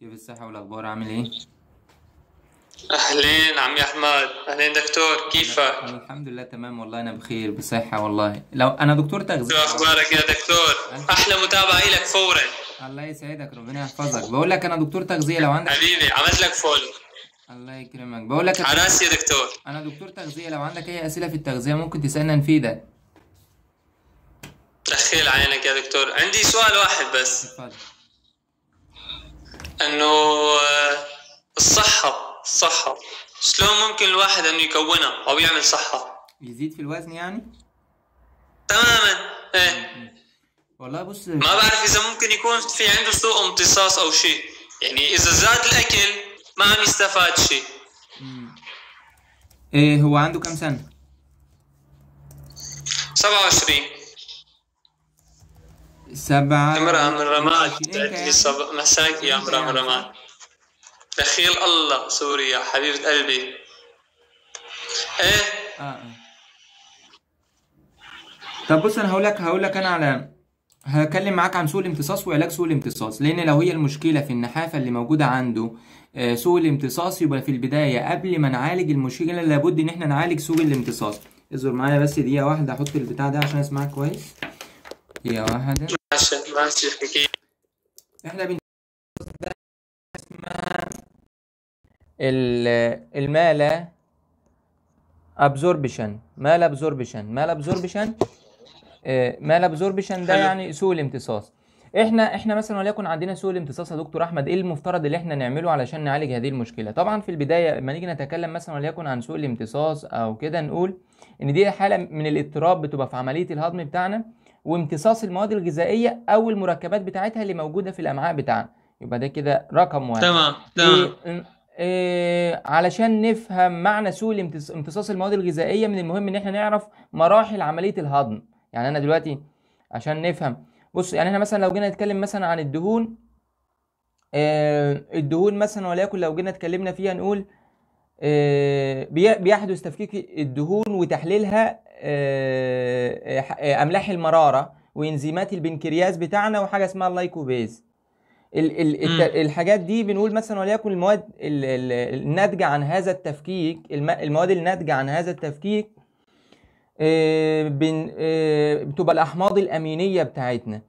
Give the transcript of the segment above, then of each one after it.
كيف الصحة والأخبار عامل إيه؟ أهلين عمي أحمد أهلين دكتور كيفك؟ الحمد لله تمام والله أنا بخير بصحة والله لو أنا دكتور تغذية شو أخبارك يا دكتور؟ أحلى متابعة إلك فورا الله يسعدك ربنا يحفظك بقول لك أنا دكتور تغذية لو عندك حبيبي عملت لك فولو الله يكرمك بقول لك على راسي يا دكتور أنا دكتور تغذية لو عندك أي أسئلة في التغذية ممكن تسألنا نفيدك تخيل عينك يا دكتور عندي سؤال واحد بس اتفضل انه آه، الصحه الصحه شلون ممكن الواحد انه يكونها او يعمل صحه يزيد في الوزن يعني تماما ايه والله بص ما بعرف اذا ممكن يكون في عنده سوء امتصاص او شيء يعني اذا زاد الاكل ما عم يستفاد شيء ايه هو عنده كم سنه 27 سبعة امرأة من رماد تعدي صب... مساك يا امرأة من رماد دخيل الله سوريا حبيبة قلبي ايه آه. آه. طب بص انا هقول لك هقول لك انا على هتكلم معاك عن سوء الامتصاص وعلاج سوء الامتصاص لان لو هي المشكله في النحافه اللي موجوده عنده آه، سوء الامتصاص يبقى في البدايه قبل ما نعالج المشكله لابد ان احنا نعالج سوء الامتصاص اصبر معايا بس دقيقه واحده احط البتاع ده عشان اسمعك كويس دقيقة واحدة ماشي ماشي حكي احنا اسمها المالا ابزوربشن مالا ابزوربشن مالا ابزوربشن مال ابزوربشن آه، ده يعني سوء الامتصاص احنا احنا مثلا وليكن عندنا سوء الامتصاص يا دكتور احمد ايه المفترض اللي احنا نعمله علشان نعالج هذه المشكله طبعا في البدايه لما نيجي نتكلم مثلا وليكن عن سوء الامتصاص او كده نقول ان دي حاله من الاضطراب بتبقى في عمليه الهضم بتاعنا وامتصاص المواد الغذائيه او المركبات بتاعتها اللي موجوده في الامعاء بتاعنا يبقى ده كده رقم واحد تمام تمام إيه, إيه، علشان نفهم معنى سوء امتصاص المواد الغذائيه من المهم ان احنا نعرف مراحل عمليه الهضم يعني انا دلوقتي عشان نفهم بص يعني احنا مثلا لو جينا نتكلم مثلا عن الدهون إيه الدهون مثلا وليكن لو جينا اتكلمنا فيها نقول إيه بيحدث تفكيك الدهون وتحليلها آه، آه، آه، املاح المراره وانزيمات البنكرياس بتاعنا وحاجه اسمها اللايكوبيز الحاجات دي بنقول مثلا وليكن المواد الناتجه عن هذا التفكيك المواد الناتجه عن هذا التفكيك بتبقى الاحماض الامينيه بتاعتنا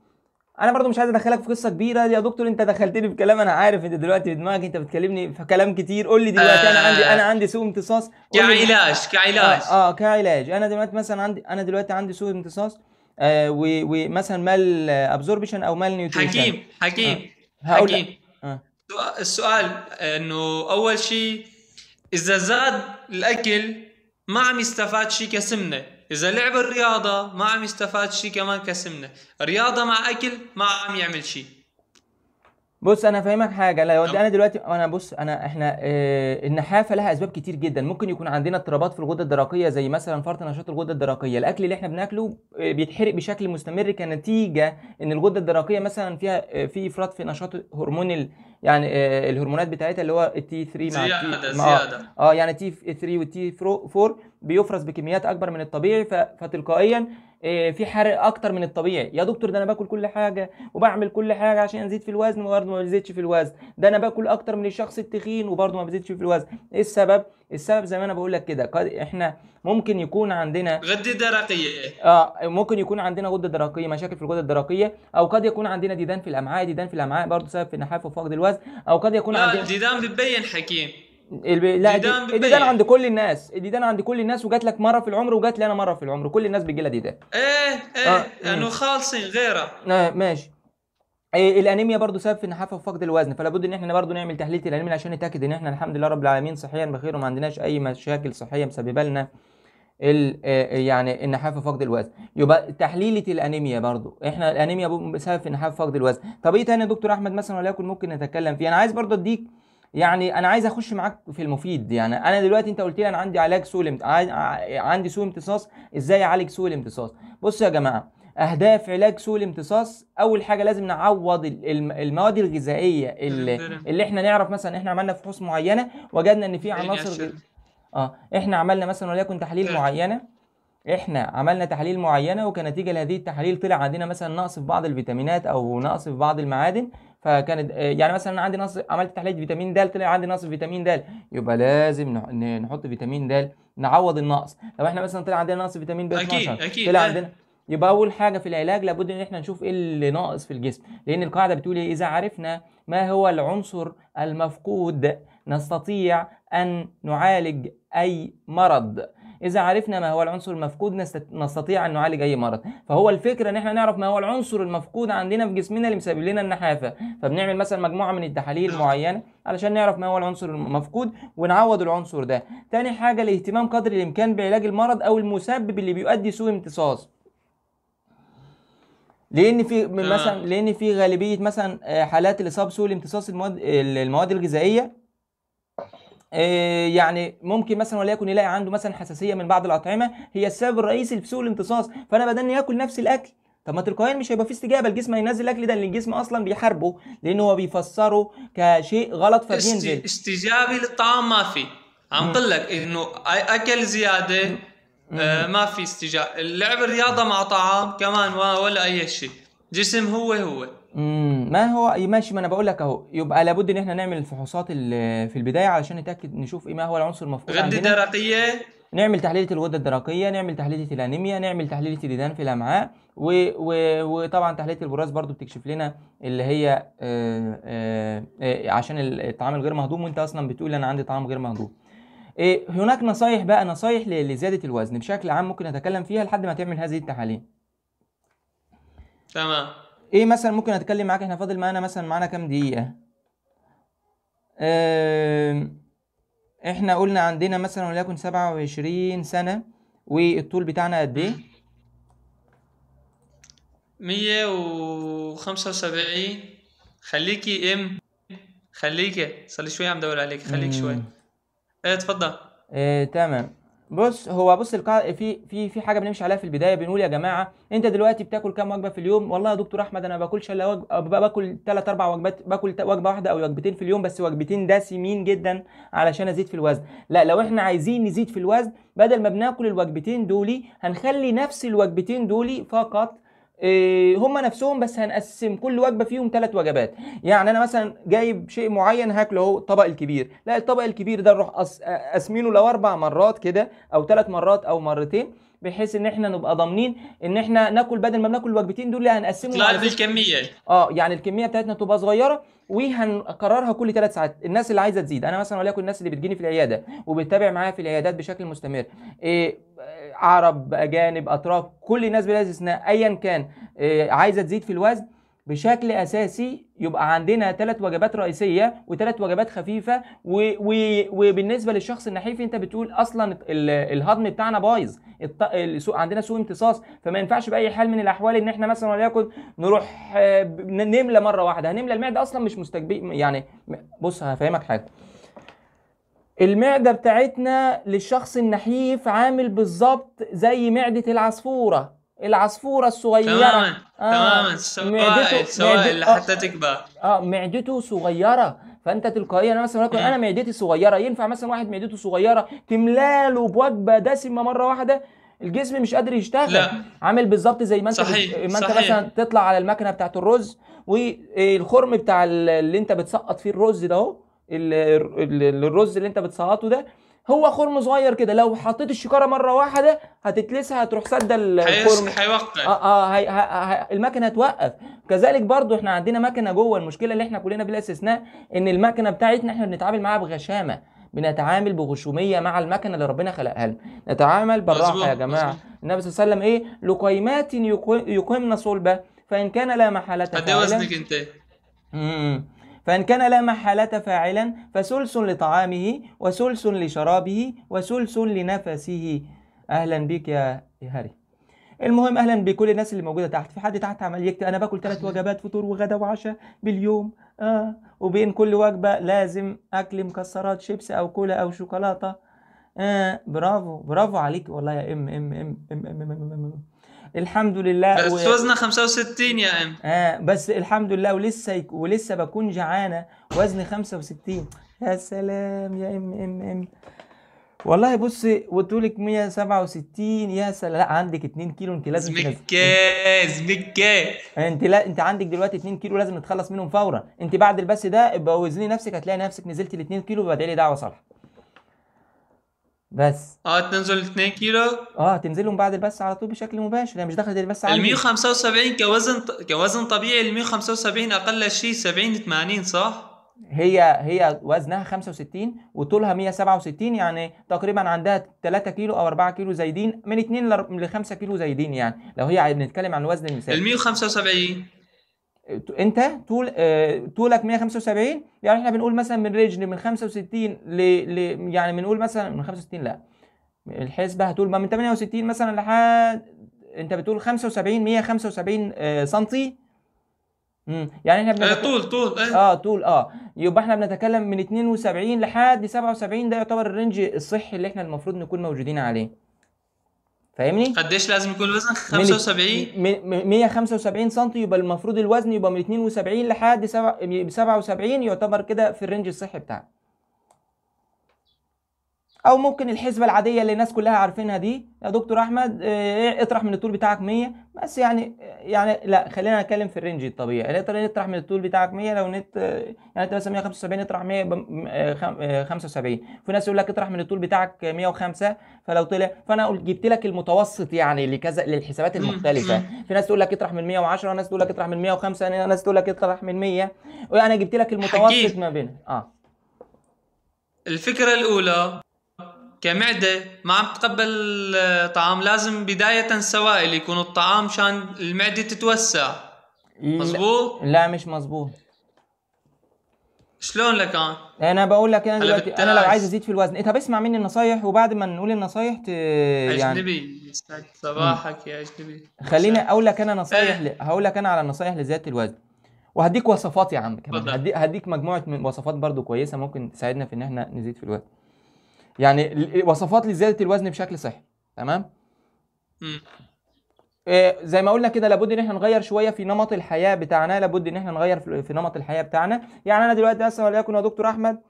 انا برضو مش عايز ادخلك في قصه كبيره يا دكتور انت دخلتني في كلام انا عارف انت دلوقتي في دماغك انت بتكلمني في كلام كتير قول لي دلوقتي آه انا عندي انا عندي سوء امتصاص كعلاج كعلاج اه, آه كعلاج انا دلوقتي مثلا عندي انا دلوقتي عندي سوء امتصاص آه ومثلا مال ابزوربشن او مال نيوتريشن حكيم حكيم آه. حكيم آه. السؤال انه اول شيء اذا زاد الاكل ما عم يستفاد شيء كسمنه اذا لعب الرياضه ما عم يستفاد شيء كمان كسمنه رياضه مع اكل ما عم يعمل شيء بص انا فاهمك حاجه لا ودي انا دلوقتي انا بص انا احنا اه النحافه لها اسباب كتير جدا ممكن يكون عندنا اضطرابات في الغده الدرقيه زي مثلا فرط نشاط الغده الدرقيه الاكل اللي احنا بناكله آه، بيتحرق بشكل مستمر كنتيجه ان الغده الدرقيه مثلا فيها آه، في افراط في نشاط هرمون ال يعني آه، الهرمونات بتاعتها اللي هو التي 3 مع زياده زياده اه يعني تي 3 والتي 4 بيفرز بكميات اكبر من الطبيعي فتلقائيا آه، في حرق اكتر من الطبيعي يا دكتور ده انا باكل كل حاجه وبعمل كل حاجه عشان ازيد في الوزن وبرضه ما بزيدش في الوزن ده انا باكل اكتر من الشخص التخين وبرضه ما بزيدش في الوزن ايه السبب السبب زي ما انا بقول لك كده قد احنا ممكن يكون عندنا غده درقيه اه ممكن يكون عندنا غده درقيه مشاكل في الغده الدرقيه او قد يكون عندنا ديدان في الامعاء ديدان في الامعاء برضه سبب في النحاف وفقد الوزن او قد يكون لا عندنا الديدان بتبين حكيم البي... لا ديدان, دي... ديدان عند كل الناس الديدان عند كل الناس وجات لك مره في العمر وجات لي انا مره في العمر كل الناس بتجي لها ديدان ايه ايه لانه آه. إيه، خالصين غيره آه ماشي إيه، الانيميا برضو سبب في النحافه وفقد الوزن فلا بد ان احنا برضو نعمل تحليل الانيميا عشان نتاكد ان احنا الحمد لله رب العالمين صحيا بخير وما عندناش اي مشاكل صحيه مسببه لنا آه، يعني النحافه وفقد الوزن يبقى تحليله الانيميا برضو احنا الانيميا سبب في النحافه وفقد الوزن طب ايه تاني يا دكتور احمد مثلا وليكن ممكن نتكلم فيه انا عايز برضو اديك يعني انا عايز اخش معاك في المفيد يعني انا دلوقتي انت قلت لي انا عندي علاج سوء الامت... عندي سوء امتصاص ازاي اعالج سوء الامتصاص بصوا يا جماعه اهداف علاج سوء الامتصاص اول حاجه لازم نعوض المواد الغذائيه اللي, اللي احنا نعرف مثلا احنا عملنا فحوص معينه وجدنا ان في عناصر اه احنا عملنا مثلا وليكن تحاليل معينه احنا عملنا تحاليل معينه وكنتيجه لهذه التحاليل طلع عندنا مثلا نقص في بعض الفيتامينات او نقص في بعض المعادن فكانت آه، يعني مثلا انا عندي نقص عملت تحليل فيتامين د طلع عندي نقص فيتامين د يبقى لازم نحط فيتامين د نعوض النقص لو احنا مثلا طلع عندنا نقص فيتامين ب 12 اكيد اكيد طلع آه. عندنا يبقى اول حاجه في العلاج لابد ان احنا نشوف ايه اللي ناقص في الجسم لان القاعده بتقول ايه اذا عرفنا ما هو العنصر المفقود نستطيع ان نعالج اي مرض إذا عرفنا ما هو العنصر المفقود نستطيع أن نعالج أي مرض فهو الفكرة إن احنا نعرف ما هو العنصر المفقود عندنا في جسمنا اللي مسبب لنا النحافة فبنعمل مثلا مجموعة من التحاليل نعم. معينة علشان نعرف ما هو العنصر المفقود ونعوض العنصر ده تاني حاجة الاهتمام قدر الإمكان بعلاج المرض أو المسبب اللي بيؤدي سوء امتصاص لان في نعم. مثلا لان في غالبيه مثلا آه، حالات الاصابه بسوء الامتصاص المواد المواد الغذائيه آه، يعني ممكن مثلا وليكن يلاقي عنده مثلا حساسيه من بعض الاطعمه هي السبب الرئيسي في سوء الامتصاص فانا بدل ياكل نفس الاكل طب ما تلقائيا مش هيبقى في استجابه الجسم هينزل الاكل ده اللي الجسم اصلا بيحاربه لان هو بيفسره كشيء غلط فبينزل استجابه للطعام ما في عم قل لك انه اكل زياده آه ما في استجابه لعب الرياضه مع طعام كمان ولا اي شيء جسم هو هو امم ما هو ماشي ما انا بقول لك اهو يبقى لابد ان احنا نعمل الفحوصات في البدايه علشان نتاكد نشوف ايه ما هو العنصر المفقود غده درقية نعمل تحليلة الغدة الدرقية نعمل تحليلة الأنيميا نعمل تحليلة الديدان في الأمعاء و... و... وطبعا تحليلة البراز برضو بتكشف لنا اللي هي آه، آه،, آه، عشان الطعام الغير مهضوم وانت أصلا بتقول أنا عندي طعام غير مهضوم إيه، هناك نصايح بقى نصايح ل- لزيادة الوزن بشكل عام ممكن نتكلم فيها لحد ما تعمل هذه التحاليل تمام ايه مثلا ممكن اتكلم معاك احنا فاضل معانا مثلا معانا كام دقيقه احنا قلنا عندنا مثلا وليكن 27 سنه والطول بتاعنا قد ايه 175 خليكي ام خليكي صلي شويه عم دور عليك خليك شويه ايه اتفضل اه تمام بص هو بص في في في حاجه بنمشي عليها في البدايه بنقول يا جماعه انت دلوقتي بتاكل كام وجبه في اليوم والله يا دكتور احمد انا ما باكلش الا وجبه باكل ثلاث اربع وجبات باكل وجبه واحده او وجبتين في اليوم بس وجبتين دسمين جدا علشان ازيد في الوزن لا لو احنا عايزين نزيد في الوزن بدل ما بناكل الوجبتين دولي هنخلي نفس الوجبتين دولي فقط إيه، هم نفسهم بس هنقسم كل وجبه فيهم ثلاث وجبات يعني انا مثلا جايب شيء معين هاكله اهو الطبق الكبير لا الطبق الكبير ده نروح قسمينه لو اربع مرات كده او ثلاث مرات او مرتين بحيث ان احنا نبقى ضامنين ان احنا ناكل بدل ما بناكل الوجبتين دول هنقسمهم على في الكميه اه يعني الكميه بتاعتنا تبقى صغيره وهنكررها كل ثلاث ساعات الناس اللي عايزه تزيد انا مثلا وليكن الناس اللي بتجيني في العياده وبتتابع معايا في العيادات بشكل مستمر إيه عرب اجانب اتراك كل الناس بلا استثناء ايا كان إيه عايزه تزيد في الوزن بشكل اساسي يبقى عندنا ثلاث وجبات رئيسيه وثلاث وجبات خفيفه وبالنسبه للشخص النحيف انت بتقول اصلا الهضم بتاعنا بايظ عندنا سوء امتصاص فما ينفعش باي حال من الاحوال ان احنا مثلا وليكن نروح آه، نملى مره واحده هنملى المعده اصلا مش مستجبي يعني بص هفهمك حاجه المعده بتاعتنا للشخص النحيف عامل بالظبط زي معده العصفوره العصفوره الصغيره تماما آه تماما معدته... اللي لحتى تكبر آه،, اه معدته صغيره فانت تلقائيا انا مثلا انا معدتي صغيره ينفع مثلا واحد معدته صغيره تملاله بوجبه دسمه مره واحده الجسم مش قادر يشتغل لا. عامل بالظبط زي ما انت صحيح. ما انت صحيح. مثلا تطلع على المكنه بتاعه الرز والخرم بتاع اللي انت بتسقط فيه الرز ده اهو الرز اللي انت بتسقطه ده هو خرم صغير كده لو حطيت الشكاره مره واحده هتتلسع هتروح سد الخرم هيوقف اه اه هي ها المكنه هتوقف كذلك برضو احنا عندنا مكنه جوه المشكله اللي احنا كلنا بلا استثناء ان المكنه بتاعتنا احنا بنتعامل معاها بغشامه بنتعامل بغشوميه مع المكنه اللي ربنا خلقها لنا نتعامل بالراحه يا جماعه النبي صلى الله عليه وسلم ايه لقيمات يقيمن صلبه فان كان لا محاله قد وزنك انت امم فإن كان لا محالة فاعلا فثلث لطعامه وثلث لشرابه وثلث لنفسه أهلا بك يا هاري المهم اهلا بكل الناس اللي موجوده تحت في حد تحت عمال يكتب انا باكل ثلاث وجبات فطور وغدا وعشاء باليوم اه وبين كل وجبه لازم اكل مكسرات شيبس او كولا او شوكولاته آه برافو برافو عليك والله يا ام ام ام ام ام, ام, ام, ام, ام, ام, ام, ام, ام الحمد لله بس و... وزنها 65 يا ام اه بس الحمد لله ولسه يك... ولسه بكون جعانه وزني 65 يا سلام يا ام ام ام والله بصي وطولك 167 يا سلام لا عندك 2 كيلو انت لازم تنزل مكاز انت لا انت عندك دلوقتي 2 كيلو لازم نتخلص منهم فورا انت بعد البث ده ابقى وزني نفسك هتلاقي نفسك نزلت ل 2 كيلو وبدعي لي دعوه صالحه بس اه تنزل 2 كيلو اه تنزلهم بعد البث على طول بشكل مباشر هي يعني مش دخلت البث على ال 175 كوزن كوزن طبيعي ال 175 اقل شيء 70 80 صح؟ هي هي وزنها 65 وطولها 167 يعني تقريبا عندها 3 كيلو او 4 كيلو زايدين من 2 ل 5 كيلو زايدين يعني لو هي بنتكلم عن الوزن المثالي ال 175 انت طول اه طولك 175 يعني احنا بنقول مثلا من رينج من 65 ل, ل يعني بنقول مثلا من 65 لا الحسبه هتقول ما من 68 مثلا لحد انت بتقول 75 175 اه سنتي امم يعني احنا بنتكلم... آه، طول طول آه. اه طول اه يبقى احنا بنتكلم من 72 لحد 77 ده يعتبر الرينج الصحي اللي احنا المفروض نكون موجودين عليه فاهمني؟ قديش لازم يكون الوزن؟ 75 175 سم يبقى المفروض الوزن يبقى من 72 لحد 77 يعتبر كده في الرينج الصحي بتاعك. او ممكن الحسبه العاديه اللي الناس كلها عارفينها دي يا دكتور احمد آه، إيه، اطرح من الطول بتاعك 100 بس يعني آه، يعني لا خلينا نتكلم في الرينج الطبيعي يعني اطرح من الطول بتاعك 100 لو نت آه، يعني انت مثلا 175 اطرح 100 75 في ناس يقول لك اطرح من الطول بتاعك 105 فلو طلع فانا جبت لك المتوسط يعني لكذا للحسابات المختلفه في ناس تقول لك اطرح من 110 ناس تقول لك اطرح من 105 يعني ناس تقول لك اطرح من 100 وانا جبت لك المتوسط ما بين اه الفكره الاولى كمعدة ما عم تقبل آه، طعام لازم بداية سوائل يكون الطعام شان المعدة تتوسع مزبوط؟ لا مش مزبوط شلون لك انا؟ انا بقول لك انا دلوقتي انا لو عايز ازيد في الوزن انت بسمع مني النصايح وبعد ما نقول النصايح ت... يعني اجنبي صباحك يا اجنبي خليني اقول لك انا نصايح إيه. ل... هقول لك انا على النصايح لزياده الوزن وهديك وصفات يا عم كمان هديك هديك مجموعه من وصفات برضو كويسه ممكن تساعدنا في ان احنا نزيد في الوزن يعني وصفات لزياده الوزن بشكل صحي تمام إيه زي ما قلنا كده لابد ان احنا نغير شويه في نمط الحياه بتاعنا لابد ان احنا نغير في نمط الحياه بتاعنا يعني انا دلوقتي مثلا وليكن يا دكتور احمد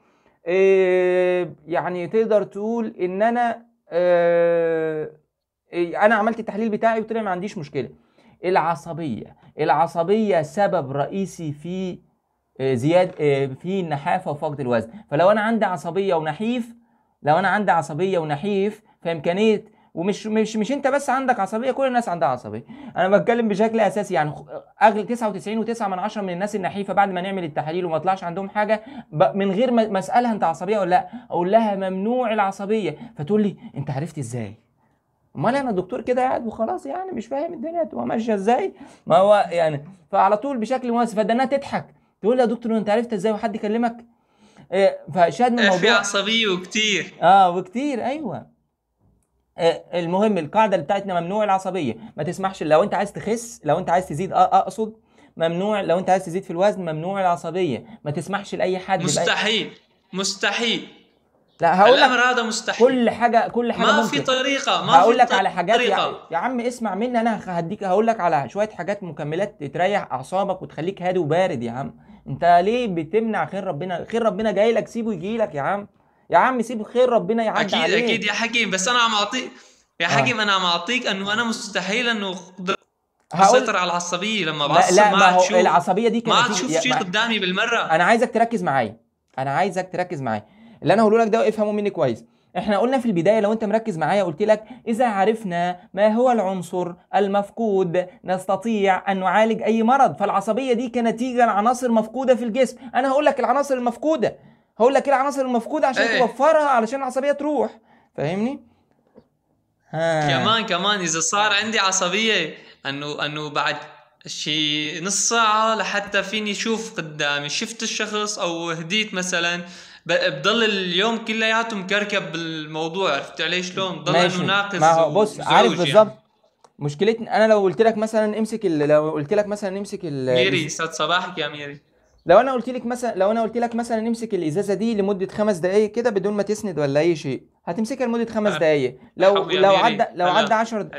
إيه يعني تقدر تقول ان انا إيه انا عملت التحليل بتاعي وطلع ما عنديش مشكله العصبيه العصبيه سبب رئيسي في آه، زياده آه، في النحافه وفقد الوزن فلو انا عندي عصبيه ونحيف لو انا عندي عصبيه ونحيف فامكانيه ومش مش مش انت بس عندك عصبيه كل الناس عندها عصبيه انا بتكلم بشكل اساسي يعني اغلب 99.9 من 10 من الناس النحيفه بعد ما نعمل التحاليل وما طلعش عندهم حاجه من غير ما اسالها انت عصبيه ولا لا اقول لها ممنوع العصبيه فتقول لي انت عرفت ازاي امال انا الدكتور كده قاعد وخلاص يعني مش فاهم الدنيا تبقى ماشيه ازاي ما هو يعني فعلى طول بشكل مؤسف فده انها تضحك تقول لي يا دكتور انت عرفت ازاي وحد يكلمك إيه، فشدنا الموضوع في عصبيه وكتير اه وكتير ايوه إيه، المهم القاعده بتاعتنا ممنوع العصبيه ما تسمحش لو انت عايز تخس لو انت عايز تزيد اقصد ممنوع لو انت عايز تزيد في الوزن ممنوع العصبيه ما تسمحش لاي حد مستحيل مستحيل لا هقول الامر هذا مستحيل كل حاجه كل حاجه ما ممكن. في طريقه ما هقول لك على حاجات طريقة. يا, يا عم اسمع مني انا هديك هقول لك على شويه حاجات مكملات تريح اعصابك وتخليك هادي وبارد يا عم انت ليه بتمنع خير ربنا خير ربنا جاي لك سيبه يجي لك يا عم يا عم سيب خير ربنا يعدي اكيد عليك. اكيد يا حكيم بس انا عم اعطيك يا آه. حكيم آه. انا عم اعطيك انه انا مستحيل انه اقدر اسيطر على العصبيه لما بعصب لا, لا ما هو تشوف العصبيه دي ما تشوف شيء قدامي بالمره انا عايزك تركز معايا انا عايزك تركز معايا اللي انا هقوله لك ده افهمه مني كويس احنا قلنا في البدايه لو انت مركز معايا قلت لك اذا عرفنا ما هو العنصر المفقود نستطيع ان نعالج اي مرض فالعصبيه دي كنتيجه لعناصر مفقوده في الجسم انا هقول لك العناصر المفقوده هقول لك ايه العناصر المفقوده عشان ايه. توفرها علشان العصبيه تروح فاهمني ها. كمان كمان اذا صار عندي عصبيه انه انه بعد شي نص ساعه لحتى فيني اشوف قدامي شفت الشخص او هديت مثلا بضل اليوم كلياته مكركب بالموضوع عرفت علي شلون؟ بضل انه ناقص ما هو بص عارف بالظبط يعني. مشكلتي انا لو قلت لك مثلا امسك لو قلت لك مثلا امسك ميري يسعد صباحك يا ميري لو انا قلت لك مثلا لو انا قلت لك مثلا امسك الازازه دي لمده خمس دقائق كده بدون ما تسند ولا اي شيء هتمسكها لمده خمس آه. دقائق لو لو عدى لو عدى 10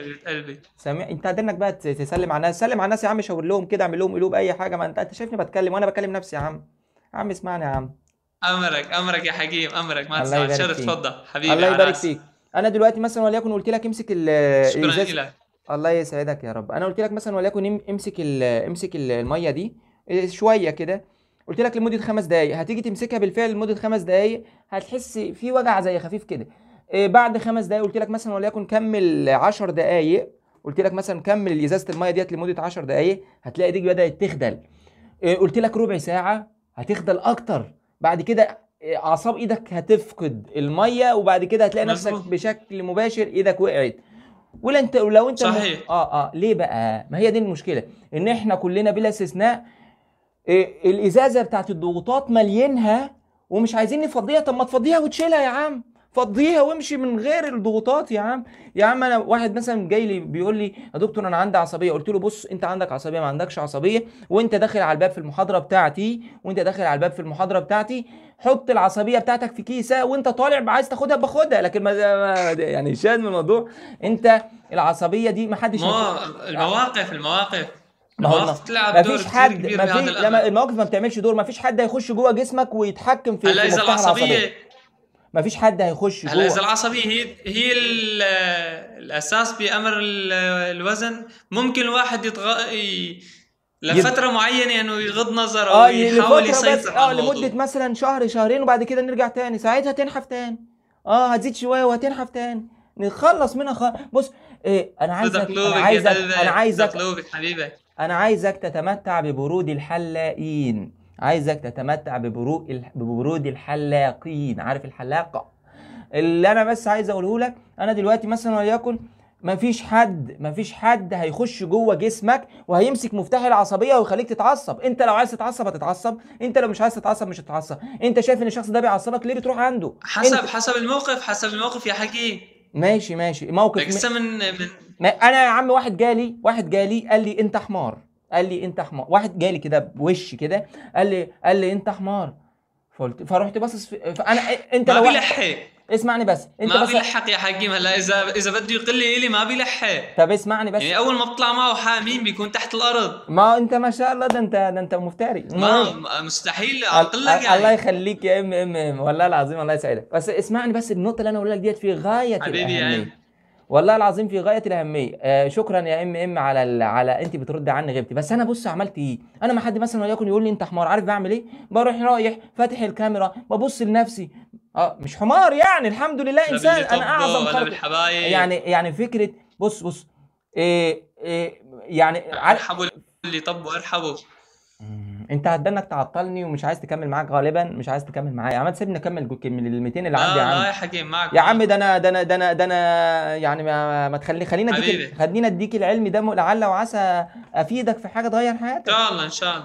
سامع انت قادرنك بقى تسلم على الناس سلم على الناس يا عم شاور لهم كده اعمل لهم قلوب اي حاجه ما انت انت شايفني بتكلم وانا بكلم نفسي يا عم يا عم اسمعني يا عم امرك امرك يا حكيم امرك ما تسمع شرف تفضل حبيبي الله يبارك فيك انا دلوقتي مثلا وليكن قلت لك امسك الازاز شكرا لك الله يسعدك يا رب انا قلت لك مثلا وليكن امسك الـ امسك الميه دي إيه، شويه كده قلت لك لمده خمس دقائق هتيجي تمسكها بالفعل لمده خمس دقائق هتحس في وجع زي خفيف كده إيه، بعد خمس دقائق قلت لك مثلا وليكن كمل 10 دقائق قلت لك مثلا كمل ازازه الميه ديت لمده 10 دقائق هتلاقي ايديك بدات تخدل إيه، قلت لك ربع ساعه هتخدل اكتر بعد كده آه، اعصاب ايدك هتفقد الميه وبعد كده هتلاقي مزبوط. نفسك بشكل مباشر ايدك وقعت ولا انت ولو انت صحيح م... اه اه ليه بقى ما هي دي المشكله ان احنا كلنا بلا استثناء إيه الازازه بتاعت الضغوطات ملينها ومش عايزين نفضيها طب ما تفضيها وتشيلها يا عم فضيها وامشي من غير الضغوطات يا عم يا عم انا واحد مثلا جاي لي بيقول لي يا دكتور انا عندي عصبيه قلت له بص انت عندك عصبيه ما عندكش عصبيه وانت داخل على الباب في المحاضره بتاعتي وانت داخل على الباب في المحاضره بتاعتي حط العصبيه بتاعتك في كيسه وانت طالع عايز تاخدها باخدها لكن ما يعني شاد من الموضوع انت العصبيه دي ما حدش المواقف المواقف ما هو ما فيش حد ما في لما المواقف ما بتعملش دور ما فيش حد هيخش جوه جسمك ويتحكم في اذا العصبيه ما فيش حد هيخش جوه اذا العصبي هي هي الاساس بامر الوزن ممكن الواحد يتغ... لفتره يب... معينه انه يغض نظره آه ويحاول يسيطر على آه لمده مثلا شهر شهرين وبعد كده نرجع تاني ساعتها تنحف تاني اه هتزيد شويه وهتنحف تاني نخلص منها خ... بص إيه انا عايزك انا عايزك انا عايزك انا عايزك تتمتع ببرود الحلاقين عايزك تتمتع ببرود الحلاقين عارف الحلاقه اللي انا بس عايز اقوله لك انا دلوقتي مثلا وليكن مفيش حد مفيش حد هيخش جوه جسمك وهيمسك مفتاح العصبيه ويخليك تتعصب انت لو عايز تتعصب هتتعصب انت لو مش عايز تتعصب مش هتتعصب انت شايف ان الشخص ده بيعصبك ليه بتروح عنده حسب انت... حسب الموقف حسب الموقف يا حاجي ماشي ماشي موقف من, من... ما... انا يا عم واحد جالي واحد جالي قال لي انت حمار قال لي انت حمار واحد جالي كده بوش كده قال لي قال لي انت حمار فقلت فرحت باصص فانا إيه، انت ما لو بيلحق اسمعني بس انت ما بس بيلحق يا حكيم هلا اذا اذا بده يقل لي الي ما بيلحق طب اسمعني بس يعني اول ما بطلع معه حامين بيكون تحت الارض ما انت ما شاء الله ده انت ده انت مفتري ما مستحيل اقول يعني الله يخليك يا ام ام ام والله العظيم الله يسعدك بس اسمعني بس النقطه اللي انا اقول لك ديت في غايه حبيبي الاهميه يعني. والله العظيم في غايه الاهميه آه شكرا يا ام ام على ال... على انت بترد عني غيبتي بس انا بص عملت ايه انا ما حد مثلا وليكن يقول لي انت حمار عارف بعمل ايه بروح رايح فاتح الكاميرا ببص لنفسي اه مش حمار يعني الحمد لله انسان انا اعظم خلق يعني يعني فكره بص بص إيه إيه يعني ارحبوا اللي طبوا ارحبوا انت هتبنك تعطلني ومش عايز تكمل معاك غالبا مش عايز تكمل معايا يا عم سيبني اكمل من ال 200 اللي عندي يا عم اه يا حكيم معاك يا عم ده انا ده انا ده انا ده انا يعني ما, ما تخلي خلينا اديك خلينا اديك العلم ده لعل وعسى افيدك في حاجه تغير حياتك ان شاء الله ان شاء الله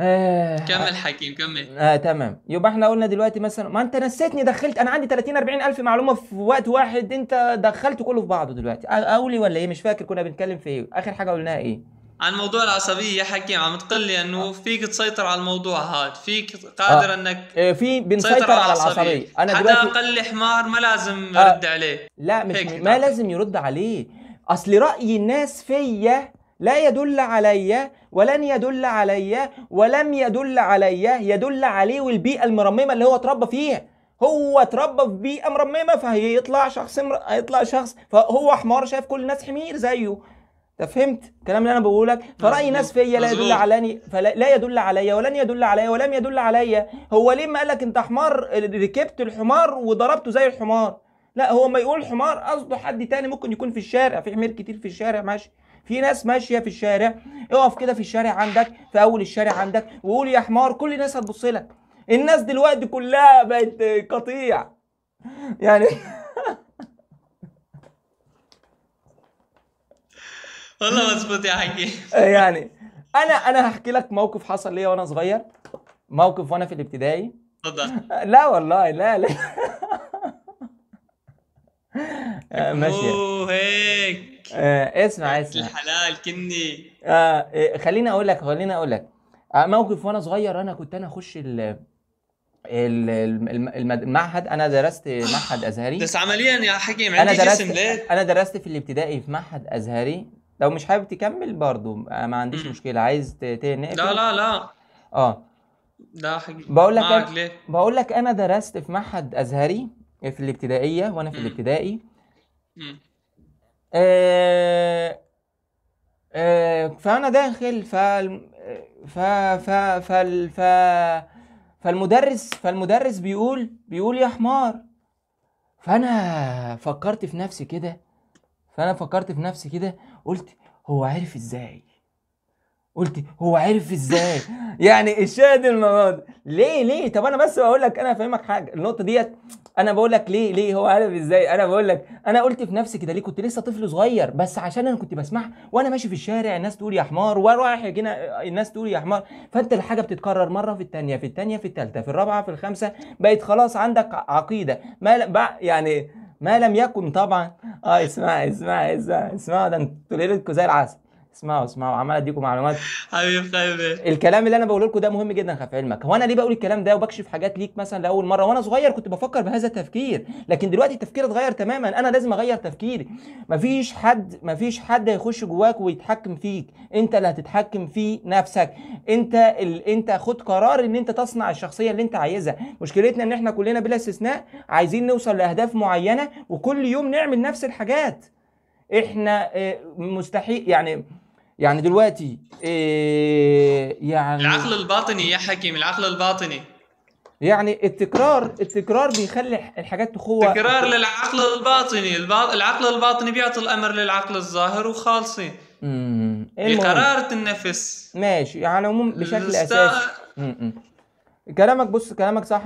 آه. كمل حكيم كمل آه تمام يبقى احنا قلنا دلوقتي مثلا ما انت نسيتني دخلت انا عندي 30 40 الف معلومه في وقت واحد انت دخلت كله في بعضه دلوقتي اولي ولا ايه مش فاكر كنا بنتكلم في ايه اخر حاجه قلناها ايه عن موضوع العصبيه يا حكيم عم تقول لي انه آه. فيك تسيطر على الموضوع هذا فيك آه. قادر آه. انك آه. في بنسيطر على العصبيه انا حدا دلوقتي... قال حمار ما لازم آه. ارد عليه لا مش م... ما لازم يرد عليه اصل راي الناس فيا لا يدل علي ولن يدل علي ولم يدل علي يدل عليه والبيئه المرممه اللي هو اتربى فيها هو اتربى في بيئه مرممه فهيطلع شخص مر... هيطلع شخص فهو حمار شايف كل الناس حمير زيه فهمت الكلام اللي انا بقوله لك فراي ناس فيا لا يدل علاني فلا لا يدل عليا ولن يدل عليا ولم يدل عليا هو ليه ما قال لك انت حمار ركبت الحمار وضربته زي الحمار لا هو ما يقول حمار قصده حد تاني ممكن يكون في الشارع في حمير كتير في الشارع ماشي في ناس ماشيه في الشارع اقف كده في الشارع عندك في اول الشارع عندك وقول يا حمار كل الناس هتبص لك الناس دلوقتي كلها بقت قطيع يعني والله مظبوط يا حكي آه، يعني انا انا هحكي لك موقف حصل لي وانا صغير موقف وانا في الابتدائي تفضل لا والله لا لا آه، ماشي هيك آه اسمع اسمع الحلال كني آه،, آه خليني اقول لك خليني اقول لك موقف وانا صغير انا كنت انا اخش ال المعهد انا درست معهد ازهري بس عمليا يا حكيم عندي انا درست جسم ليه؟ انا درست في الابتدائي في معهد ازهري لو مش حابب تكمل برضو آه، ما عنديش مشكله عايز تنقل لا لا لا اه ده حقيقي بقول لك أنا... بقول لك انا درست في معهد ازهري في الابتدائيه وانا في الابتدائي آه... آه... فانا داخل ف ف ف ف, ف... فالمدرس فالمدرس بيقول بيقول يا حمار فانا فكرت في نفسي كده فانا فكرت في نفسي كده قلت هو عرف ازاي قلت هو عرف ازاي يعني الشاهد المواد ليه ليه طب انا بس بقول لك انا فاهمك حاجه النقطه ديت انا بقول لك ليه ليه هو عرف ازاي انا بقول لك انا قلت في نفسي كده ليه كنت لسه طفل صغير بس عشان انا كنت بسمع وانا ماشي في الشارع الناس تقول يا حمار ورايح هنا الناس تقول يا حمار فانت الحاجه بتتكرر مره في الثانيه في الثانيه في الثالثه في الرابعه في الخامسه بقت خلاص عندك عقيده ما يعني ما لم يكن طبعا اه اسمع اسمع اسمع اسمع ده انتوا إيه؟ ليلتكم زي العسل اسمعوا اسمعوا عمال اديكم معلومات حبيب خالد الكلام اللي انا بقوله لكم ده مهم جدا خف علمك هو انا ليه بقول الكلام ده وبكشف حاجات ليك مثلا لاول مره وانا صغير كنت بفكر بهذا التفكير لكن دلوقتي التفكير اتغير تماما انا لازم اغير تفكيري مفيش حد مفيش حد هيخش جواك ويتحكم فيك انت اللي هتتحكم في نفسك انت ال... انت خد قرار ان انت تصنع الشخصيه اللي انت عايزها مشكلتنا ان احنا كلنا بلا استثناء عايزين نوصل لاهداف معينه وكل يوم نعمل نفس الحاجات احنا آه، مستحيل يعني يعني دلوقتي إيه يعني العقل الباطني يا حكيم العقل الباطني يعني التكرار التكرار بيخلي الحاجات تخوة تكرار للعقل الباطني الباط... العقل الباطني بيعطي الامر للعقل الظاهر وخالصين بقرارة النفس ماشي على يعني العموم بشكل اساسي م -م. كلامك بص كلامك صح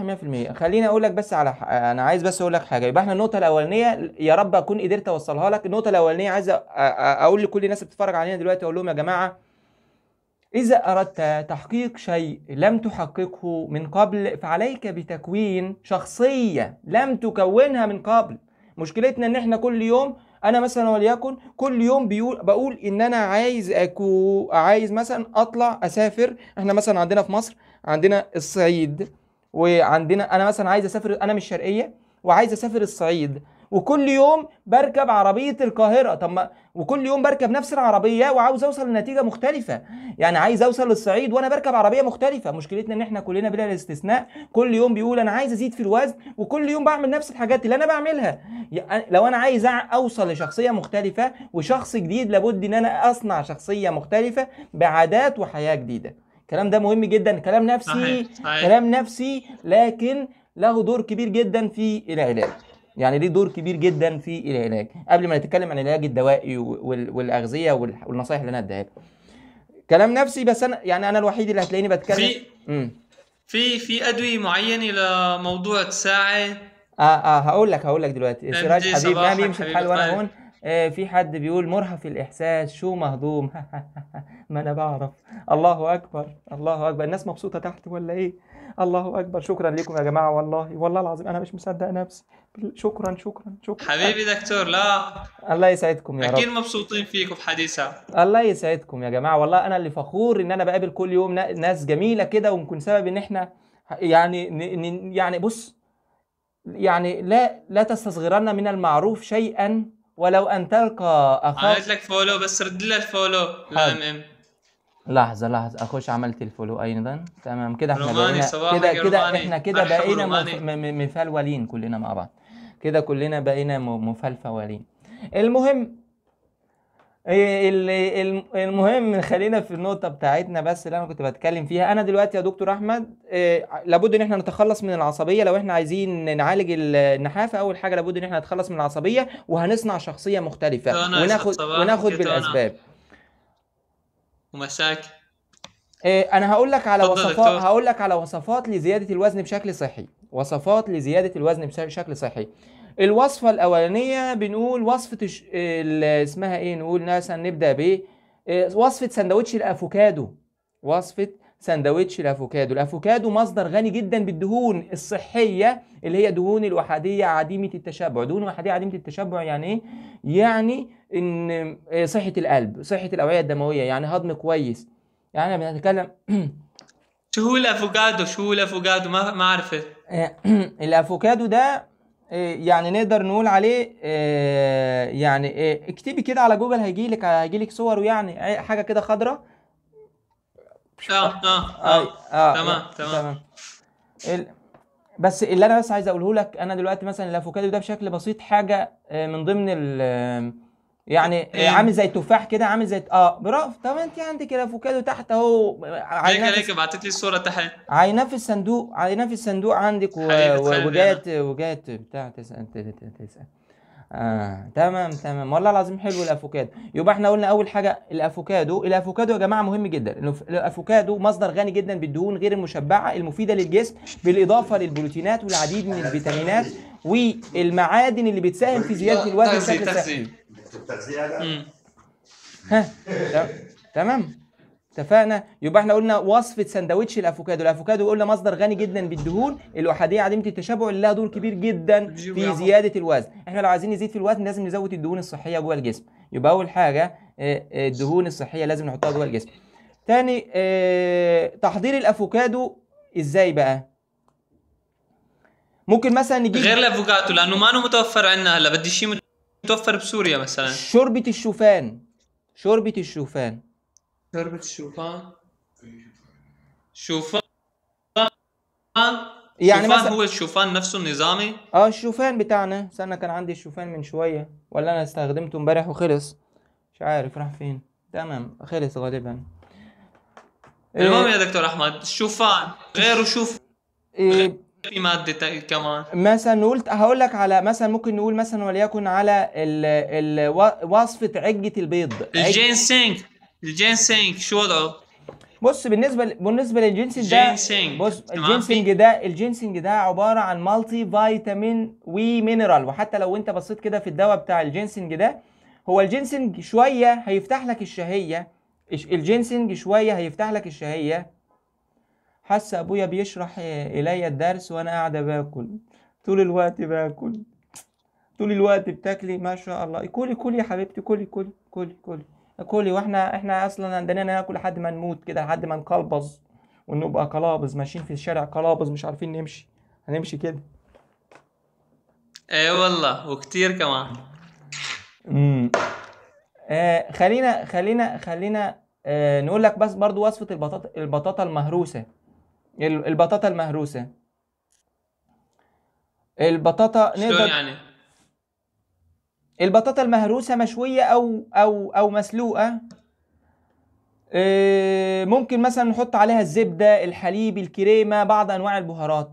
100% خليني اقول لك بس على ح... انا عايز بس اقول لك حاجه يبقى احنا النقطه الاولانيه يا رب اكون قدرت اوصلها لك النقطه الاولانيه عايز أ... اقول لكل الناس اللي بتتفرج علينا دلوقتي اقول لهم يا جماعه اذا اردت تحقيق شيء لم تحققه من قبل فعليك بتكوين شخصيه لم تكونها من قبل مشكلتنا ان احنا كل يوم انا مثلا وليكن كل يوم بيقول بقول ان انا عايز اكو عايز مثلا اطلع اسافر احنا مثلا عندنا في مصر عندنا الصعيد وعندنا انا مثلا عايز اسافر انا من الشرقيه وعايز اسافر الصعيد وكل يوم بركب عربيه القاهره طب ما وكل يوم بركب نفس العربيه وعاوز اوصل لنتيجه مختلفه يعني عايز اوصل للصعيد وانا بركب عربيه مختلفه مشكلتنا ان احنا كلنا بلا استثناء كل يوم بيقول انا عايز ازيد في الوزن وكل يوم بعمل نفس الحاجات اللي انا بعملها يعني لو انا عايز اوصل لشخصيه مختلفه وشخص جديد لابد ان انا اصنع شخصيه مختلفه بعادات وحياه جديده الكلام ده مهم جدا كلام نفسي صحيح. صحيح. كلام نفسي لكن له دور كبير جدا في العلاج يعني ليه دور كبير جدا في العلاج قبل ما نتكلم عن العلاج الدوائي والاغذيه والنصائح اللي انا اديها كلام نفسي بس انا يعني انا الوحيد اللي هتلاقيني بتكلم في م. في في ادويه معينه لموضوع الساعه اه اه هقول لك هقول لك دلوقتي سراج حبيب ما نعم، بيمشي الحال وانا طيب. هون آه، في حد بيقول مرهف الإحساس شو مهضوم ما أنا بعرف الله أكبر الله أكبر الناس مبسوطة تحت ولا إيه الله أكبر شكرا لكم يا جماعة والله والله العظيم أنا مش مصدق نفسي شكرا شكرا شكرا حبيبي دكتور لا الله يسعدكم يا رب اكيد مبسوطين فيكم في حديثها الله يسعدكم يا جماعه والله انا اللي فخور ان انا بقابل كل يوم ناس جميله كده ونكون سبب ان احنا يعني يعني بص يعني لا لا تستصغرن من المعروف شيئا ولو أن تلقى أخاك عملت لك فولو بس رد لها الفولو لأمام لحظة لحظة أخش عملت الفولو أيضا تمام كده احنا بقينا كده كده احنا كده بقينا مفلولين كلنا مع بعض كده كلنا بقينا مفلفولين المهم إيه، المهم خلينا في النقطه بتاعتنا بس اللي انا كنت بتكلم فيها انا دلوقتي يا دكتور احمد إيه، لابد ان احنا نتخلص من العصبيه لو احنا عايزين نعالج النحافه اول حاجه لابد ان احنا نتخلص من العصبيه وهنصنع شخصيه مختلفه وناخد وناخد بالاسباب ومساك إيه، انا هقول لك على وصفات هقول لك على وصفات لزياده الوزن بشكل صحي وصفات لزياده الوزن بشكل صحي الوصفة الأولانية بنقول وصفة اسمها إيه نقول مثلا نبدأ بايه آه، وصفة سندوتش الأفوكادو وصفة سندوتش الافوكادو الافوكادو مصدر غني جدا بالدهون الصحيه اللي هي دهون الوحديه عديمه التشبع دهون وحديه عديمه التشبع يعني ايه يعني ان آه، صحه القلب صحه الاوعيه الدمويه يعني هضم كويس يعني بنتكلم شو هو الافوكادو شو هو الافوكادو ما ما عارفه آه، الافوكادو ده إيه، يعني نقدر نقول عليه إيه، يعني إيه، اكتبي كده على جوجل هيجيلك لك صوره يعني حاجه كده خضراء آه، آه،, اه اه اه تمام تمام بس اللي انا بس عايز اقوله لك انا دلوقتي مثلا الافوكادو ده بشكل بسيط حاجه آه، من ضمن يعني إيه. إيه؟ عامل زي تفاح كده عامل زي اه برافو طب انت عندك الافوكادو تحت اهو عيناه عليك بعتت لي الصوره تحت عيناه في الصندوق عيناه في الصندوق عندك وجات وجات بتاع تسال تسال آه. تمام تمام والله العظيم حلو الافوكادو يبقى احنا قلنا اول حاجه الافوكادو الافوكادو يا جماعه مهم جدا الافوكادو مصدر غني جدا بالدهون غير المشبعه المفيده للجسم بالاضافه للبروتينات والعديد من الفيتامينات والمعادن اللي بتساهم في زياده طيب، الوزن بشكل صحي التغذيه ده تمام اتفقنا يبقى احنا قلنا وصفه سندوتش الافوكادو الافوكادو قلنا مصدر غني جدا بالدهون الاحاديه عديمه التشبع اللي لها دور كبير جدا في زياده الوزن احنا لو عايزين نزيد في الوزن لازم نزود الدهون الصحيه جوه الجسم يبقى اول حاجه آه، آه، الدهون الصحيه لازم نحطها جوه الجسم تاني آه، تحضير الافوكادو ازاي بقى ممكن مثلا نجيب غير الافوكادو لانه ما متوفر عندنا هلا بدي شيء متوفر بسوريا مثلا شوربة الشوفان شوربة الشوفان شوربة الشوفان شوفان يعني شوفان مثلا هو الشوفان نفسه النظامي اه الشوفان بتاعنا استنى كان عندي الشوفان من شوية ولا انا استخدمته امبارح وخلص مش عارف راح فين تمام خلص غالبا المهم إيه. يا دكتور احمد الشوفان غيره شوف إيه في ماده كمان مثلا نقول هقول لك على مثلا ممكن نقول مثلا وليكن على ال... ال... وصفه عجه البيض الجينسينج الجينسينج شو وضعه؟ بص بالنسبه بالنسبه للجينسنج ده جينسينج. بص الجينسنج ده الجينسنج ده عباره عن مالتي فيتامين مينرال وحتى لو انت بصيت كده في الدواء بتاع الجينسنج ده هو الجينسنج شويه هيفتح لك الشهيه الجينسنج شويه هيفتح لك الشهيه حس ابويا بيشرح الي الدرس وانا قاعده باكل طول الوقت باكل طول الوقت بتاكلي ما شاء الله كلي كلي يا حبيبتي كلي كلي كلي كلي كلي واحنا احنا اصلا عندنا ناكل لحد ما نموت كده لحد ما نقلبظ ونبقى قلابظ ماشيين في الشارع قلابظ مش عارفين نمشي هنمشي كده ايه والله وكتير كمان امم آه خلينا خلينا خلينا آه نقول لك بس برضو وصفه البطاطا البطاطا المهروسه البطاطا المهروسه البطاطا نقدر يعني البطاطا المهروسه مشويه او او او مسلوقه آه، ممكن مثلا نحط عليها الزبده الحليب الكريمه بعض انواع البهارات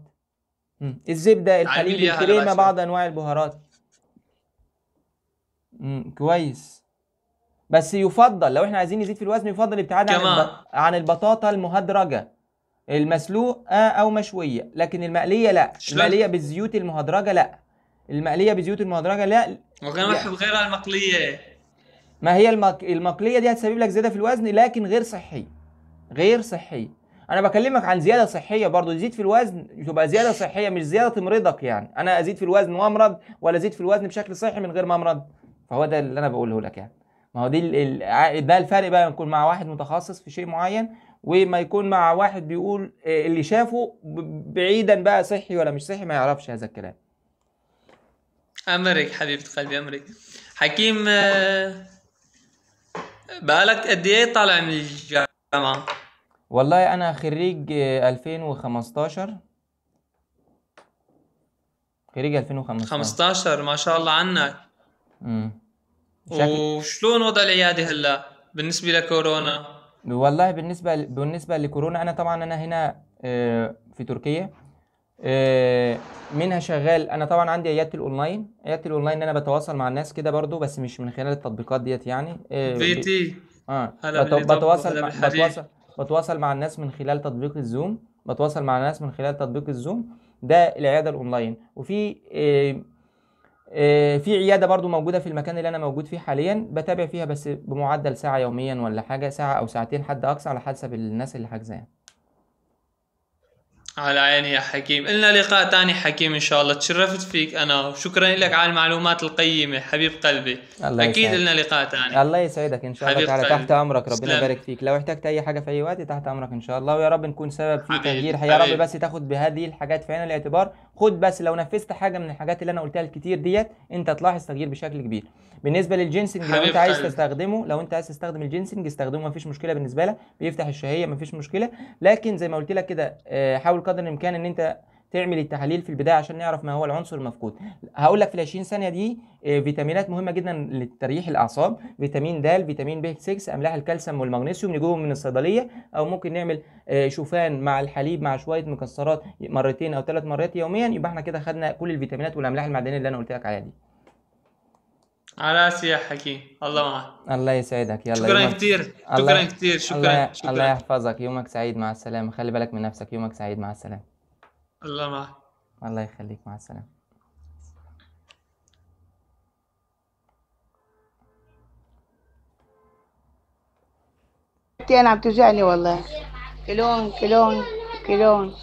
الزبده الحليب الكريمه بعض انواع البهارات كويس بس يفضل لو احنا عايزين نزيد في الوزن يفضل الابتعاد عن عن البطاطا المهدرجه المسلوقه او مشويه لكن المقليه لا المقليه بالزيوت المهدرجه لا المقليه بالزيوت المهدرجه لا يعني وغيرها غير المقليه ما هي المك... المقليه دي هتسبب لك زياده في الوزن لكن غير صحيه غير صحيه انا بكلمك عن زياده صحيه برضو تزيد في الوزن تبقى زياده صحيه مش زياده تمرضك يعني انا ازيد في الوزن وامرض ولا ازيد في الوزن بشكل صحي من غير ما امرض فهو ده اللي انا بقوله لك يعني ما هو دي ده الفرق بقى يكون مع واحد متخصص في شيء معين وما يكون مع واحد بيقول آه، اللي شافه بعيدا بقى صحي ولا مش صحي ما يعرفش هذا الكلام امرك حبيبه قلبي امرك حكيم آه، بقالك قد ايه طالع من الجامعه والله انا خريج 2015 آه، خريج 2015 15 ما شاء الله عنك امم شكل... وشلون وضع العياده هلا بالنسبه لكورونا والله بالنسبه بالنسبه لكورونا انا طبعا انا هنا آه، في تركيا آه، منها شغال انا طبعا عندي عياده الاونلاين عياده الاونلاين انا بتواصل مع الناس كده برضو بس مش من خلال التطبيقات ديت يعني آه، في تي اه بتواصل مع بتواصل بتواصل مع الناس من خلال تطبيق الزوم بتواصل مع الناس من خلال تطبيق الزوم ده العياده الاونلاين وفي آه، في عياده برضو موجوده في المكان اللي انا موجود فيه حاليا بتابع فيها بس بمعدل ساعه يوميا ولا حاجه ساعه او ساعتين حد اقصى على حسب الناس اللي حاجزاها يعني. على عيني يا حكيم إلنا لقاء تاني حكيم إن شاء الله تشرفت فيك أنا وشكرا لك على المعلومات القيمة حبيب قلبي الله أكيد إلنا لقاء تاني الله يسعدك إن شاء الله تعالى تحت أمرك ربنا يبارك فيك لو احتجت أي حاجة في أي وقت تحت أمرك إن شاء الله ويا رب نكون سبب في تغيير يا رب بس تاخد بهذه الحاجات في عين الاعتبار خد بس لو نفذت حاجه من الحاجات اللي انا قلتها الكتير ديت انت هتلاحظ تغيير بشكل كبير بالنسبه للجينسنج لو انت عايز تستخدمه لو انت عايز تستخدم الجينسنج استخدمه مفيش مشكله بالنسبه لك بيفتح الشهيه مفيش مشكله لكن زي ما قلت لك كده آه، حاول قدر الامكان ان انت تعمل التحاليل في البدايه عشان نعرف ما هو العنصر المفقود هقول لك في ال 20 ثانيه دي آه، فيتامينات مهمه جدا لتريح الاعصاب فيتامين د فيتامين ب 6 املاح الكالسيوم والمغنيسيوم نجيبهم من الصيدليه او ممكن نعمل آه، شوفان مع الحليب مع شويه مكسرات مرتين او ثلاث مرات يوميا يبقى احنا كده خدنا كل الفيتامينات والاملاح المعدنيه اللي انا قلت لك عليها دي على يا حكيم الله معك الله يسعدك يلا شكرا كثير شكرا كثير شكرا شكرا. الله يحفظك يومك سعيد مع السلامه خلي بالك من نفسك يومك سعيد مع السلامه الله معك الله يخليك مع السلامة انا عم توجعني والله كلون كلون كلون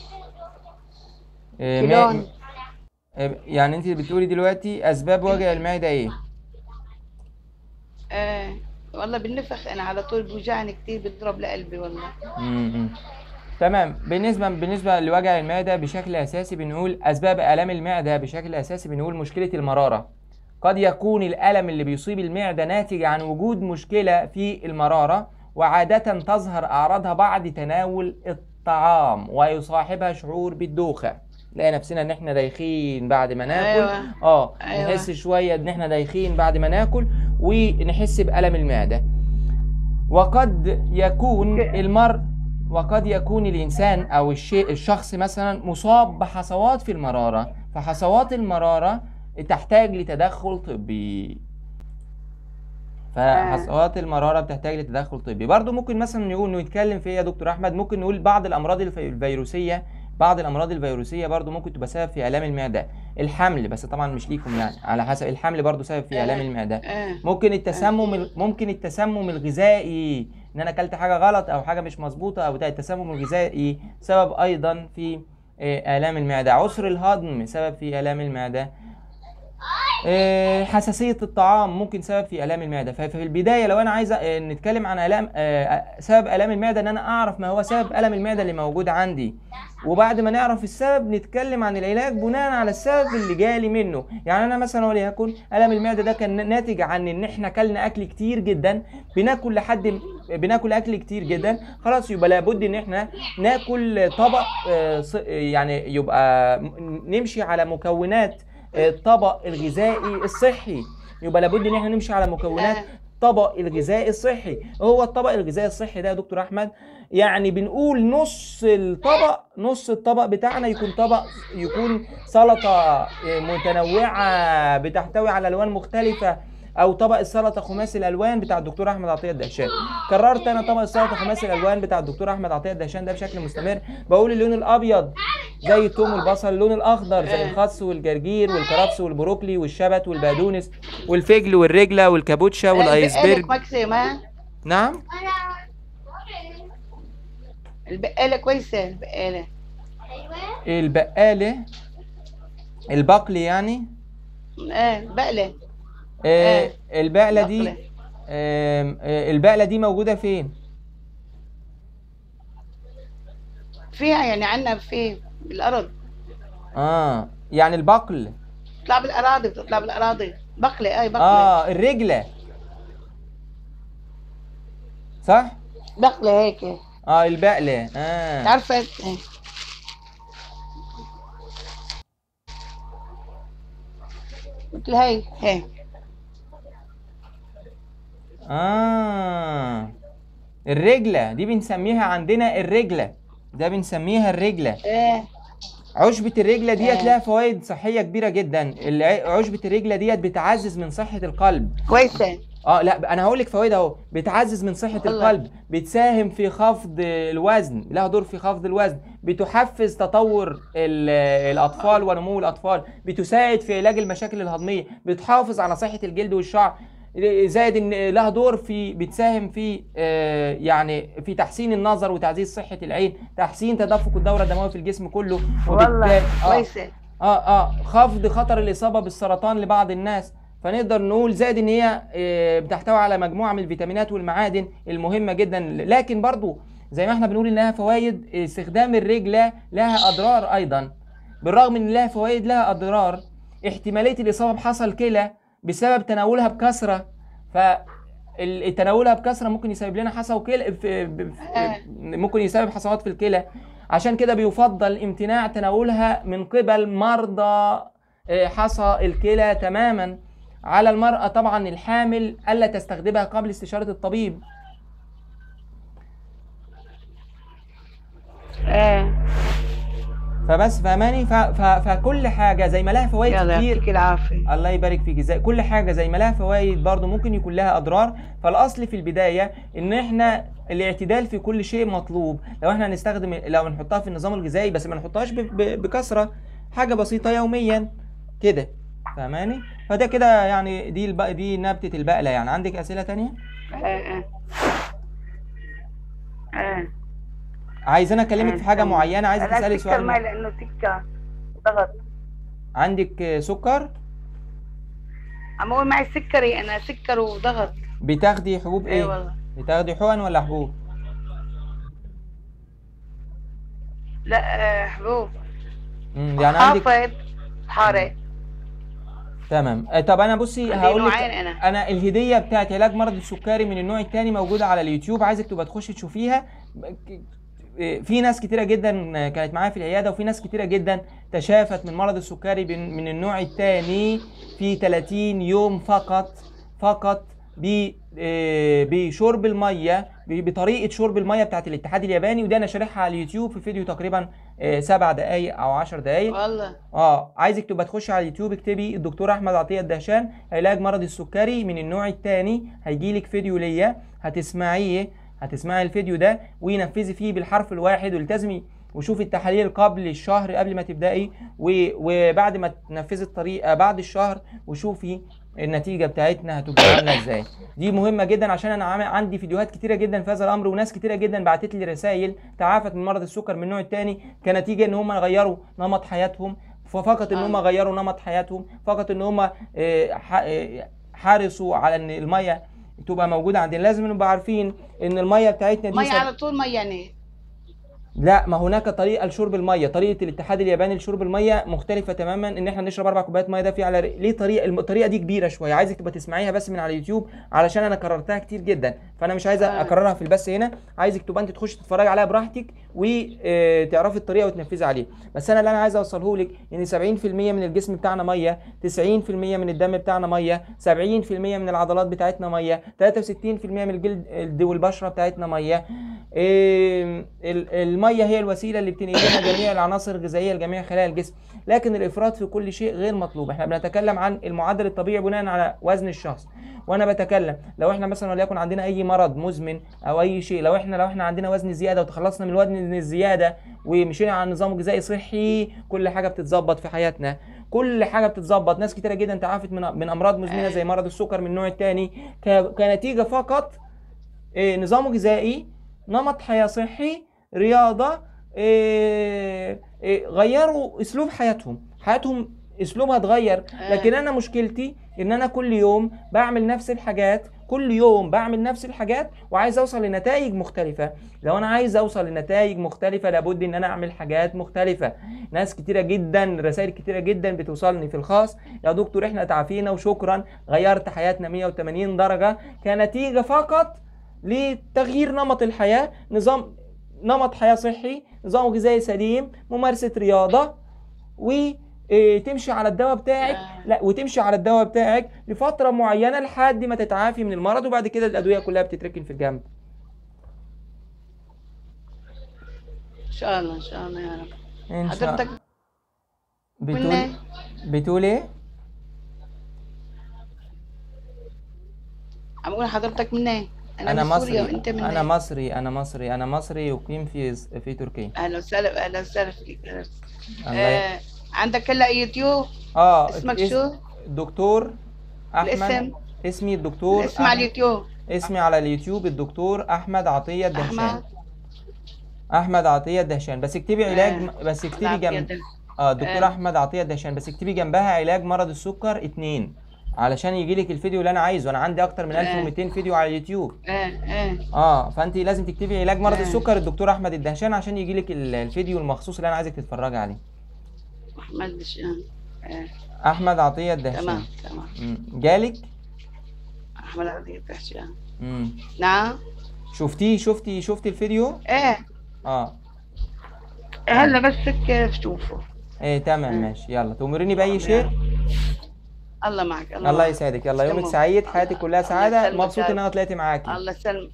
إيه، كلون إيه، يعني انت بتقولي دلوقتي اسباب وجع المعده ايه؟ آه والله بالنفخ انا على طول بوجعني كثير بيضرب لقلبي والله. تمام بالنسبه بالنسبه لوجع المعده بشكل اساسي بنقول اسباب الام المعده بشكل اساسي بنقول مشكله المراره قد يكون الالم اللي بيصيب المعده ناتج عن وجود مشكله في المراره وعاده تظهر اعراضها بعد تناول الطعام ويصاحبها شعور بالدوخه نلاقي نفسنا ان احنا دايخين بعد ما ناكل أيوة. اه أيوة. نحس شويه ان احنا دايخين بعد ما ناكل ونحس بالم المعده وقد يكون المرء وقد يكون الإنسان أو الشيء الشخص مثلا مصاب بحصوات في المرارة فحصوات المرارة تحتاج لتدخل طبي فحصوات المراره بتحتاج لتدخل طبي برضو ممكن مثلا نقول نتكلم في إيه يا دكتور احمد ممكن نقول بعض الامراض الفيروسيه بعض الامراض الفيروسيه برضو ممكن تبقى سبب في الام المعده الحمل بس طبعا مش ليكم يعني على حسب الحمل برضو سبب في الام المعده آه. ممكن التسمم ممكن التسمم الغذائي ان انا اكلت حاجه غلط او حاجه مش مظبوطه او ده التسمم الغذائي سبب ايضا في آه، الام المعده عسر الهضم سبب في الام المعده آه، حساسية الطعام ممكن سبب في آلام المعدة ففي البداية لو أنا عايز آه، نتكلم عن آلام آه، سبب آلام المعدة إن أنا أعرف ما هو سبب ألم المعدة اللي موجود عندي وبعد ما نعرف السبب نتكلم عن العلاج بناء على السبب اللي جالي منه يعني أنا مثلا وليكن ألم المعدة ده كان ناتج عن إن إحنا أكلنا أكل كتير جدا بناكل لحد بناكل أكل كتير جدا خلاص يبقى لابد إن إحنا ناكل طبق يعني يبقى نمشي على مكونات الطبق الغذائي الصحي يبقى لابد ان احنا نمشي على مكونات الطبق آه. الغذائي الصحي هو الطبق الغذائي الصحي ده يا دكتور احمد يعني بنقول نص الطبق نص الطبق بتاعنا يكون طبق يكون سلطه آه، متنوعه بتحتوي على الوان مختلفه او طبق السلطه خماسي الالوان بتاع الدكتور احمد عطيه الدهشان كررت انا طبق السلطه خماسي الالوان بتاع الدكتور احمد عطيه الدهشان ده بشكل مستمر بقول اللون الابيض زي التوم والبصل اللون الاخضر زي آه. الخس والجرجير والكرفس والبروكلي والشبت والبقدونس والفجل والرجله والكابوتشا والايسبرج نعم البقاله كويسه البقاله ايوه البقاله البقلي يعني اه بقله آه، آه، البقله دي آه البقله دي موجوده فين فيها يعني عندنا في الارض اه يعني البقل بتطلع بالاراضي بتطلع بالاراضي بقله اي بقله اه الرجله صح بقله هيك اه البقله اه عارفه إيه. مثل هي هي اه الرجله دي بنسميها عندنا الرجله ده بنسميها الرجله ايه عشبة الرجلة ديت إيه. لها فوائد صحية كبيرة جدا، عشبة الرجلة ديت بتعزز من صحة القلب. كويسة اه لا انا هقول لك فوائد اهو، بتعزز من صحة الله. القلب، بتساهم في خفض الوزن، لها دور في خفض الوزن، بتحفز تطور الأطفال ونمو الأطفال، بتساعد في علاج المشاكل الهضمية، بتحافظ على صحة الجلد والشعر، زائد ان لها دور في بتساهم في آه، يعني في تحسين النظر وتعزيز صحه العين تحسين تدفق الدوره الدمويه في الجسم كله والله آه، كويس آه, اه اه خفض خطر الاصابه بالسرطان لبعض الناس فنقدر نقول زائد ان هي آه، بتحتوي على مجموعه من الفيتامينات والمعادن المهمه جدا لكن برضو زي ما احنا بنقول انها فوائد استخدام الرجل لها اضرار ايضا بالرغم ان لها فوائد لها اضرار احتماليه الاصابه بحصل كلى بسبب تناولها بكثره ف تناولها بكثره ممكن يسبب لنا حصى وكلى آه. ممكن يسبب حصوات في الكلى عشان كده بيفضل امتناع تناولها من قبل مرضى آه، حصى الكلى تماما على المرأة طبعا الحامل ألا تستخدمها قبل استشارة الطبيب آه. فبس فهماني ف... ف... فكل حاجه زي ما لها فوائد كتير العافيه الله يبارك فيك زي كل حاجه زي ما لها فوائد برضه ممكن يكون لها اضرار فالاصل في البدايه ان احنا الاعتدال في كل شيء مطلوب لو احنا هنستخدم لو هنحطها في النظام الغذائي بس ما نحطهاش ب... ب... بكثره حاجه بسيطه يوميا كده فهماني فده كده يعني دي الب... دي نبته البقله يعني عندك اسئله ثانيه؟ اه اه اه انا اكلمك في حاجه معينه عايزه تسالي سؤال انا لانه سكه ضغط عندك سكر عم اقول معي سكري انا سكر وضغط بتاخدي حبوب ايه اي والله بتاخدي حقن ولا حبوب لا آه، حبوب امم يعني عندك حافظ حارق تمام آه، طب انا بصي هقول لك أنا. انا الهديه بتاعت علاج مرض السكري من النوع الثاني موجوده على اليوتيوب عايزك تبقى تخشي تشوفيها في ناس كتيره جدا كانت معايا في العياده وفي ناس كتيره جدا تشافت من مرض السكري من النوع الثاني في 30 يوم فقط فقط آه، بشرب الميه بطريقه شرب الميه بتاعت الاتحاد الياباني وده انا شارحها على اليوتيوب في فيديو تقريبا آه، سبع دقائق او 10 دقائق والله اه عايزك تبقى تخشي على اليوتيوب اكتبي الدكتور احمد عطيه الدهشان علاج مرض السكري من النوع الثاني هيجي لك فيديو ليا هتسمعيه هتسمعي الفيديو ده وينفذي فيه بالحرف الواحد والتزمي وشوفي التحاليل قبل الشهر قبل ما تبداي وبعد ما تنفذي الطريقه آه، بعد الشهر وشوفي النتيجه بتاعتنا هتبقى عامله ازاي دي مهمه جدا عشان انا عندي فيديوهات كتيره جدا في هذا الامر وناس كتيره جدا بعتت لي رسائل تعافت من مرض السكر من النوع الثاني كنتيجه ان هم غيروا نمط حياتهم فقط ان هم آه. غيروا نمط حياتهم فقط ان هم آه، حرصوا على ان الميه تبقى موجوده عندنا لازم نبقى عارفين ان الميه بتاعتنا دي ميه سب... على طول ميانات لا ما هناك طريقه لشرب الميه طريقه الاتحاد الياباني لشرب الميه مختلفه تماما ان احنا نشرب اربع كوبايات ميه ده في على ليه طريقه الطريقه دي كبيره شويه عايزك تبقى تسمعيها بس من على اليوتيوب علشان انا كررتها كتير جدا فانا مش عايزه آه. اكررها في البث هنا عايزك تبقى انت تخش تتفرج عليها براحتك وتعرفي الطريقه وتنفذي عليه بس انا اللي انا عايز اوصله لك ان 70% من الجسم بتاعنا ميه 90% من الدم بتاعنا ميه 70% من العضلات بتاعتنا ميه 63% من الجلد والبشره بتاعتنا ميه الميه هي الوسيله اللي بتنقل لنا جميع العناصر الغذائيه لجميع خلايا الجسم لكن الافراط في كل شيء غير مطلوب احنا بنتكلم عن المعدل الطبيعي بناء على وزن الشخص وانا بتكلم لو احنا مثلا وليكن عندنا اي مرض مزمن او اي شيء لو احنا لو احنا عندنا وزن زياده وتخلصنا من الوزن الزياده ومشينا على نظام غذائي صحي كل حاجه بتتظبط في حياتنا كل حاجه بتتظبط ناس كتيره جدا تعافت من من امراض مزمنه زي آه. مرض السكر من النوع الثاني كنتيجه فقط آه، نظام غذائي نمط حياه صحي رياضه آه، غيروا اسلوب حياتهم حياتهم اسلوبها اتغير لكن انا مشكلتي ان انا كل يوم بعمل نفس الحاجات كل يوم بعمل نفس الحاجات وعايز اوصل لنتائج مختلفه لو انا عايز اوصل لنتائج مختلفه لابد ان انا اعمل حاجات مختلفه ناس كتيره جدا رسائل كتيره جدا بتوصلني في الخاص يا دكتور احنا تعافينا وشكرا غيرت حياتنا 180 درجه كنتيجه فقط لتغيير نمط الحياه نظام نمط حياه صحي نظام غذائي سليم ممارسه رياضه و إيه تمشي على الدواء بتاعك آه. لا وتمشي على الدواء بتاعك لفتره معينه لحد ما تتعافي من المرض وبعد كده الادويه كلها بتتركن في الجنب ان شاء الله ان شاء الله يا رب إن شاء حضرتك بتقول إيه؟ بتقول ايه عم بقول حضرتك منين إيه؟ انا, أنا من مصري وانت من انا إيه؟ مصري انا مصري انا مصري يقيم في في تركيا اهلا وسهلا اهلا وسهلا فيك عندك هلا يوتيوب اه اسمك اس... شو؟ دكتور احمد الاسم اسمي الدكتور اسم أحمد. على اليوتيوب اسمي على اليوتيوب الدكتور احمد عطيه الدهشان احمد احمد عطيه الدهشان بس اكتبي آه، علاج آه. بس اكتبي جنب اه دكتور آه. احمد عطيه الدهشان بس اكتبي جنبها علاج مرض السكر اتنين علشان يجي لك الفيديو اللي انا عايزه انا عندي اكتر من 1200 آه. فيديو على اليوتيوب اه اه اه فانت لازم تكتبي علاج مرض آه. السكر الدكتور احمد الدهشان عشان يجي لك الفيديو المخصوص اللي انا عايزك تتفرجي عليه احمد آه. احمد عطيه الدهشي تمام تمام جالك احمد عطيه الدهشي نعم شفتيه شفتي شفتي الفيديو ايه اه هلا بس هيك شوفه ايه تمام مم. إيه. ماشي يلا تؤمريني باي شيء الله معك الله, الله يسعدك يلا يومك سعيد حياتك كلها سعاده مبسوط ان انا طلعت معاكي الله يسلمك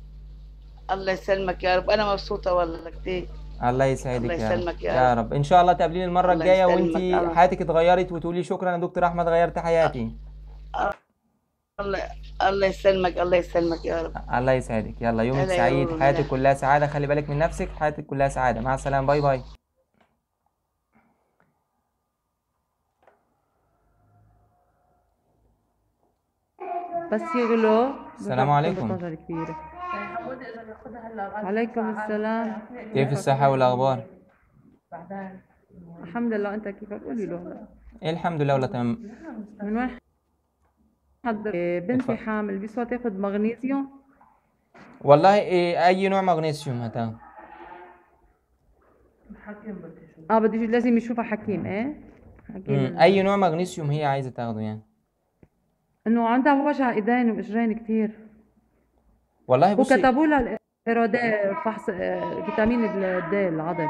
الله يسلمك يا رب انا مبسوطه والله كثير الله يسعدك الله يسلمك يا, يا رب ان شاء الله تقابليني المره الجايه وانت حياتك اتغيرت وتقولي شكرا يا دكتور احمد غيرت حياتي الله الله يسلمك الله يسلمك يا رب الله يسعدك يلا يومك سعيد حياتك كلها سعاده خلي بالك من نفسك حياتك كلها سعاده مع السلامه باي باي بس يقولوا السلام عليكم عليكم السلام كيف الصحة والأخبار؟ الحمد لله أنت كيفك قولي له إيه الحمد لله والله تمام من وين حضر بنتي حامل بيسوى تاخذ مغنيسيوم؟ والله إيه أي نوع مغنيسيوم هتا؟ حكيم اه بدي لازم يشوفها حكيم ايه؟ حكيم أي نوع مغنيسيوم هي عايزة تاخده يعني؟ إنه عندها وجع إيدين وإجرين كثير والله بصي وكتبوا لها الاراده فحص فيتامين د العضل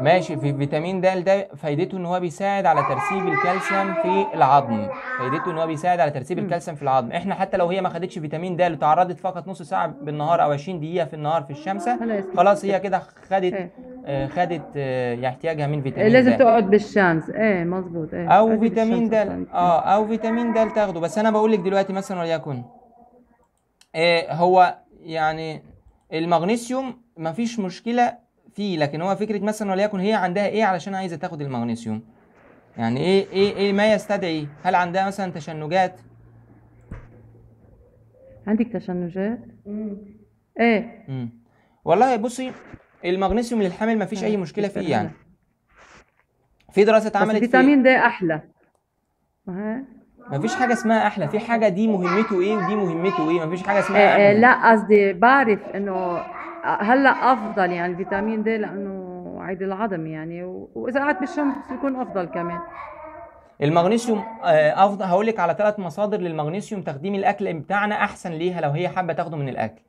ماشي في فيتامين د ده فايدته ان هو بيساعد على ترسيب الكالسيوم في العظم فايدته ان هو بيساعد على ترسيب الكالسيوم في العظم احنا حتى لو هي ما خدتش فيتامين د وتعرضت فقط نص ساعه بالنهار او 20 دقيقه في النهار في الشمس خلاص هي كده خدت إيه. آه، خدت آه، احتياجها من فيتامين لازم دال. تقعد بالشمس ايه مظبوط ايه او فيتامين د اه او فيتامين د تاخده بس انا بقول لك دلوقتي مثلا وليكن إيه، هو يعني المغنيسيوم مفيش مشكله فيه لكن هو فكره مثلا وليكن هي عندها ايه علشان عايزه تاخد المغنيسيوم يعني ايه ايه ايه ما يستدعي هل عندها مثلا تشنجات عندك تشنجات ايه مم. والله بصي المغنيسيوم للحمل مفيش اي مشكله فيه يعني في دراسه اتعملت في فيتامين ده احلى مفيش حاجه اسمها احلى في حاجه دي مهمته ايه ودي مهمته ايه مفيش حاجه اسمها إيه، إيه، أحلى. لا قصدي بعرف انه هلا افضل يعني الفيتامين دي لانه عيد العظم يعني واذا قعدت بالشمس يكون افضل كمان المغنيسيوم آه، افضل هقول لك على ثلاث مصادر للمغنيسيوم تخدم الاكل بتاعنا احسن ليها لو هي حابه تاخده من الاكل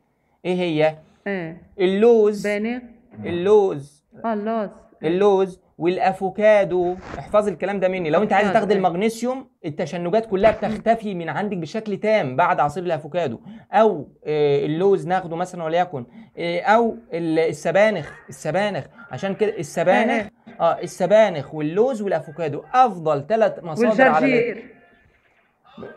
ايه هي ايه اللوز بانغ اللوز اه اللوز اللوز والافوكادو احفظ الكلام ده مني لو انت عايز تاخد المغنيسيوم التشنجات كلها بتختفي من عندك بشكل تام بعد عصير الافوكادو او آه، اللوز ناخده مثلا وليكن آه، او السبانخ السبانخ عشان كده السبانخ اه السبانخ واللوز والافوكادو افضل ثلاث مصادر على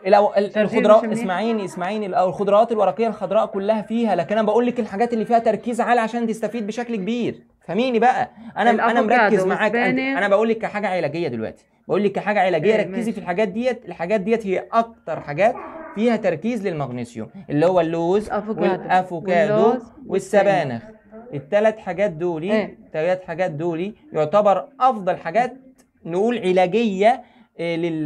الأو... الخضروات اسمعيني اسمعيني الخضروات الورقيه الخضراء كلها فيها لكن انا بقول لك الحاجات اللي فيها تركيز عالي عشان تستفيد بشكل كبير فهميني بقى انا انا مركز معاك انا بقول لك كحاجه علاجيه دلوقتي بقول لك كحاجه علاجيه طيب، ركزي في الحاجات ديت الحاجات ديت هي اكتر حاجات فيها تركيز للمغنيسيوم اللي هو اللوز والافوكادو والسبانخ الثلاث حاجات دولي إيه. الثلاث حاجات دولي يعتبر افضل حاجات نقول علاجيه آه، لل...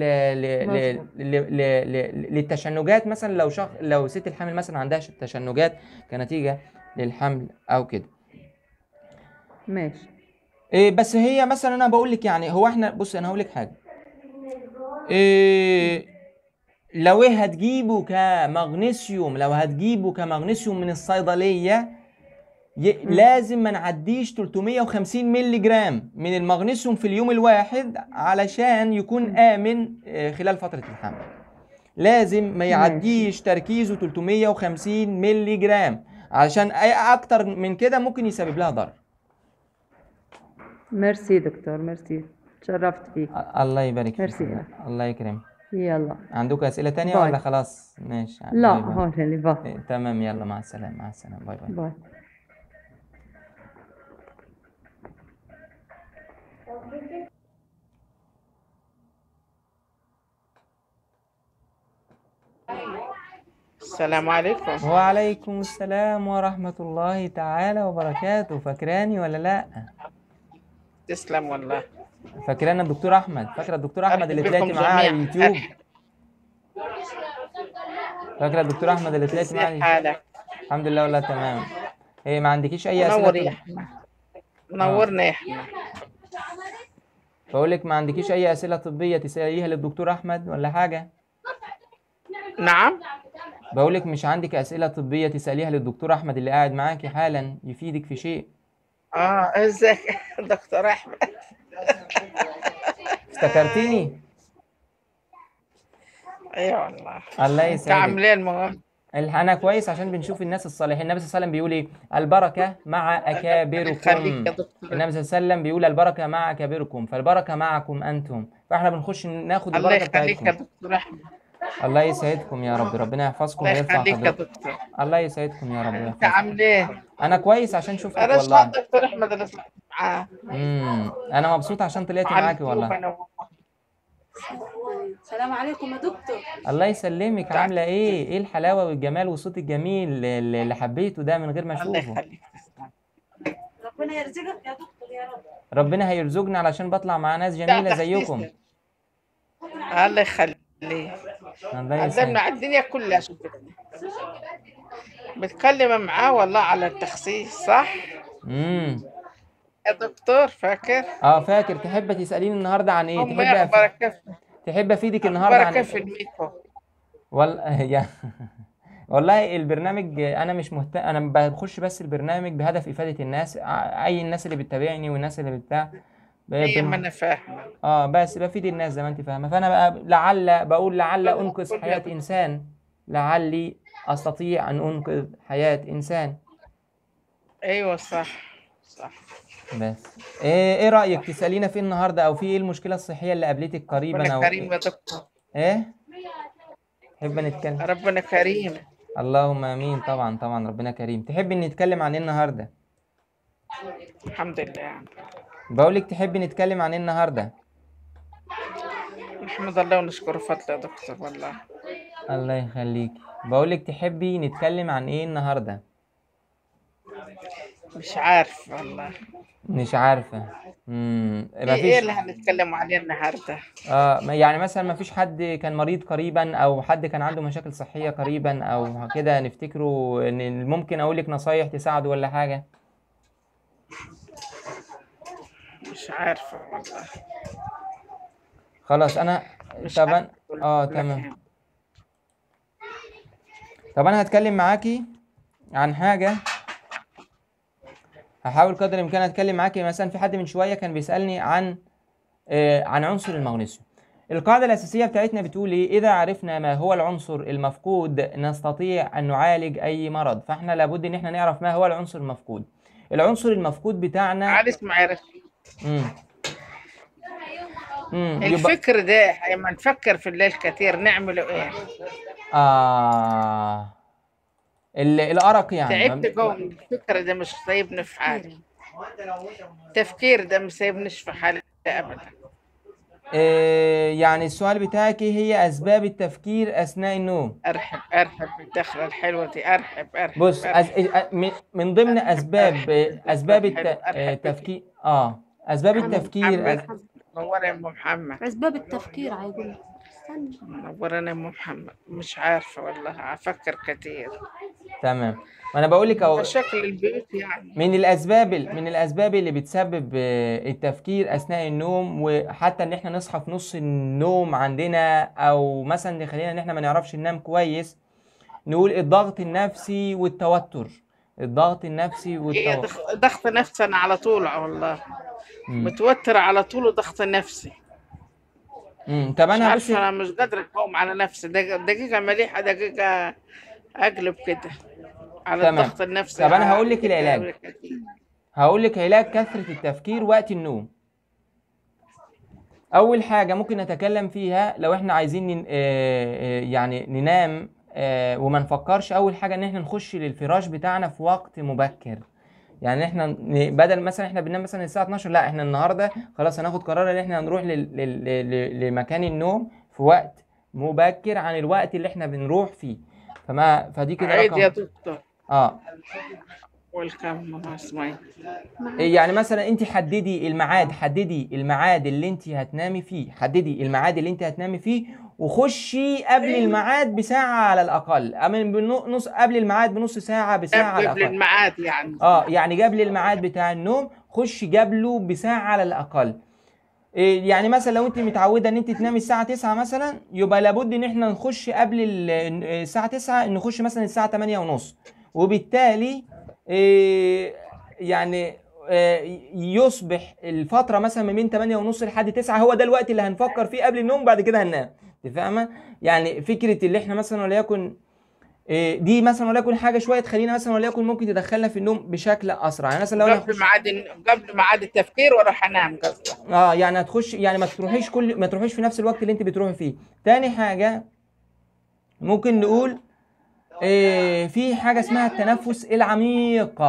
للتشنجات مثلا لو شخ... لو ست الحامل مثلا عندها تشنجات كنتيجه للحمل او كده ماشي إيه بس هي مثلا انا بقول لك يعني هو احنا بص انا هقول لك حاجه إيه لو ايه هتجيبه كمغنيسيوم لو هتجيبه كمغنيسيوم من الصيدليه ي... لازم ما نعديش 350 مللي جرام من المغنيسيوم في اليوم الواحد علشان يكون امن آه، خلال فتره الحمل لازم ما يعديش تركيزه 350 مللي جرام علشان اكتر من كده ممكن يسبب لها ضرر ميرسي دكتور ميرسي تشرفت فيك الله يبارك فيك ميرسي الله يكرمك يلا عندك اسئله تانية باي. ولا خلاص ماشي لا هون اللي بقى تمام يلا مع السلامه مع السلامه باي باي, باي. السلام عليكم وعليكم السلام ورحمة الله تعالى وبركاته فاكراني ولا لأ؟ تسلم والله فاكرانا الدكتور احمد فاكره الدكتور احمد اللي طلعت معاه على اليوتيوب فاكره الدكتور احمد اللي طلعت معاه حالك الحمد لله والله تمام ايه ما عندكيش اي اسئله منور يا احمد منورنا يا احمد بقول لك ما عندكيش اي اسئله طبيه تساليها للدكتور احمد ولا حاجه نعم بقول لك مش عندك اسئله طبيه تساليها للدكتور احمد اللي قاعد معاكي حالا يفيدك في شيء اه ازيك يا دكتور احمد افتكرتيني اي أيوة والله الله يسعدك عامله إيه المهم انا كويس عشان بنشوف الناس الصالحين النبي صلى الله عليه وسلم بيقول ايه البركه مع اكابركم النبي صلى الله عليه وسلم بيقول البركه مع اكابركم فالبركه معكم انتم فاحنا بنخش ناخد البركه بتاعتكم الله يخليك يا دكتور احمد الله يسعدكم يا رب ربنا يحفظكم ويرفع قدركم الله يسعدكم يا رب انت عامل ايه انا كويس عشان شفتك والله انا شفت دكتور احمد انا سمعت معاه امم انا مبسوط عشان طلعت معاكي والله السلام عليكم يا دكتور الله يسلمك طيب. عامله ايه ايه الحلاوه والجمال وصوتك الجميل اللي حبيته ده من غير ما اشوفه الله يخليك ربنا يرزقك يا دكتور يا رب ربنا هيرزقنا علشان بطلع مع ناس جميله زيكم الله يخليك ليه؟ عذبنا على الدنيا كلها بتكلم معاه والله على التخسيس صح؟ امم يا دكتور فاكر؟ اه فاكر تحب تسأليني النهارده عن ايه؟ تحب اخبارك كيف؟ تحب افيدك النهارده عن ايه؟ الميكو والله يا والله البرنامج انا مش مهتم انا بخش بس البرنامج بهدف افاده الناس اي الناس اللي بتتابعني والناس اللي بتاع ايوه ما انا فاهمه اه بس بفيد الناس زي ما انت فاهمه فانا بقى لعل بقول لعل انقذ حياه انسان لعلي استطيع ان انقذ حياه انسان ايوه صح صح بس ايه ايه رايك تسالينا في النهارده او في ايه المشكله الصحيه اللي قابلتك قريبا ربنا او كريم يا دكتور ايه تحب نتكلم ربنا كريم اللهم امين طبعا طبعا ربنا كريم تحب نتكلم عن ايه النهارده الحمد لله بقولك تحبي نتكلم عن ايه النهارده نحمد الله ونشكره فضل يا دكتور والله الله يخليك بقولك تحبي نتكلم عن ايه النهارده مش عارف والله مش عارفه امم ايه ايه اللي هنتكلم عليه النهارده اه يعني مثلا ما فيش حد كان مريض قريبا او حد كان عنده مشاكل صحيه قريبا او كده نفتكره ان ممكن اقولك نصايح تساعده ولا حاجه مش عارفة والله خلاص انا طبعا اه تمام طب انا هتكلم معاكي عن حاجة هحاول قدر الامكان اتكلم معاكي مثلا في حد من شوية كان بيسألني عن آه عن عنصر المغنيسيوم القاعدة الأساسية بتاعتنا بتقول إيه؟ إذا عرفنا ما هو العنصر المفقود نستطيع أن نعالج أي مرض، فإحنا لابد إن إحنا نعرف ما هو العنصر المفقود. العنصر المفقود بتاعنا عارف معرفة امم الفكر ده لما نفكر في الليل كتير نعمله ايه؟ اه الارق يعني تعبت جوه الفكر ده مش سايبني في حالي التفكير ده مش سايبنيش في حالي ابدا إيه يعني السؤال بتاعك ايه هي اسباب التفكير اثناء النوم ارحب ارحب بالدخله الحلوه ارحب ارحب بص أرحب أز... أ... من ضمن أرحب اسباب أرحب اسباب التفكير اه اسباب التفكير منور نورنا يا ام محمد اسباب التفكير عايزين استنى نورنا يا ام محمد مش عارفه والله افكر كتير تمام وانا بقول لك اهو شكل البيت يعني من الاسباب من الاسباب اللي بتسبب آه، التفكير اثناء النوم وحتى ان احنا نصحى في نص النوم عندنا او مثلا نخلينا ان احنا ما نعرفش ننام كويس نقول الضغط النفسي والتوتر الضغط النفسي والتوتر ضغط نفسي انا على طول والله متوتر على طول وضغط نفسي امم طب انا مش انا مش قادر اقوم على نفسي دقيقه مليحه دقيقه اقلب كده على تمام. الضغط النفسي طب انا هقول لك العلاج هقول لك علاج كثره التفكير وقت النوم اول حاجه ممكن نتكلم فيها لو احنا عايزين آه، آه، يعني ننام آه، وما نفكرش اول حاجه ان احنا نخش للفراش بتاعنا في وقت مبكر يعني احنا بدل مثلا احنا بننام مثلا الساعه 12 لا احنا النهارده خلاص هناخد قرار ان احنا هنروح لمكان النوم في وقت مبكر عن الوقت اللي احنا بنروح فيه فما فدي كده رقم يا دكتور اه إيه، يعني مثلا انت حددي الميعاد حددي الميعاد اللي انت هتنامي فيه حددي الميعاد اللي انت هتنامي فيه وخشي قبل الميعاد بساعه على الاقل نص قبل الميعاد بنص ساعه بساعه قبل على الاقل قبل الميعاد يعني اه يعني قبل الميعاد بتاع النوم خشي قبله بساعه على الاقل إيه، يعني مثلا لو انت متعوده ان انت تنامي الساعه 9 مثلا يبقى لابد ان احنا نخش قبل إيه، الساعه 9 نخش مثلا الساعه 8 ونص وبالتالي إيه، يعني يصبح الفتره مثلا ما بين 8 ونص لحد 9 هو ده الوقت اللي هنفكر فيه قبل النوم بعد كده هننام انت فاهمه يعني فكره اللي احنا مثلا وليكن آه، دي مثلا وليكن حاجه شويه تخلينا مثلا وليكن ممكن تدخلنا في النوم بشكل اسرع يعني مثلا لو قبل ميعاد قبل ميعاد التفكير واروح انام قصدك اه يعني هتخش يعني ما تروحيش كل ما تروحيش في نفس الوقت اللي انت بتروحي فيه تاني حاجه ممكن نقول إيه في حاجه اسمها التنفس العميق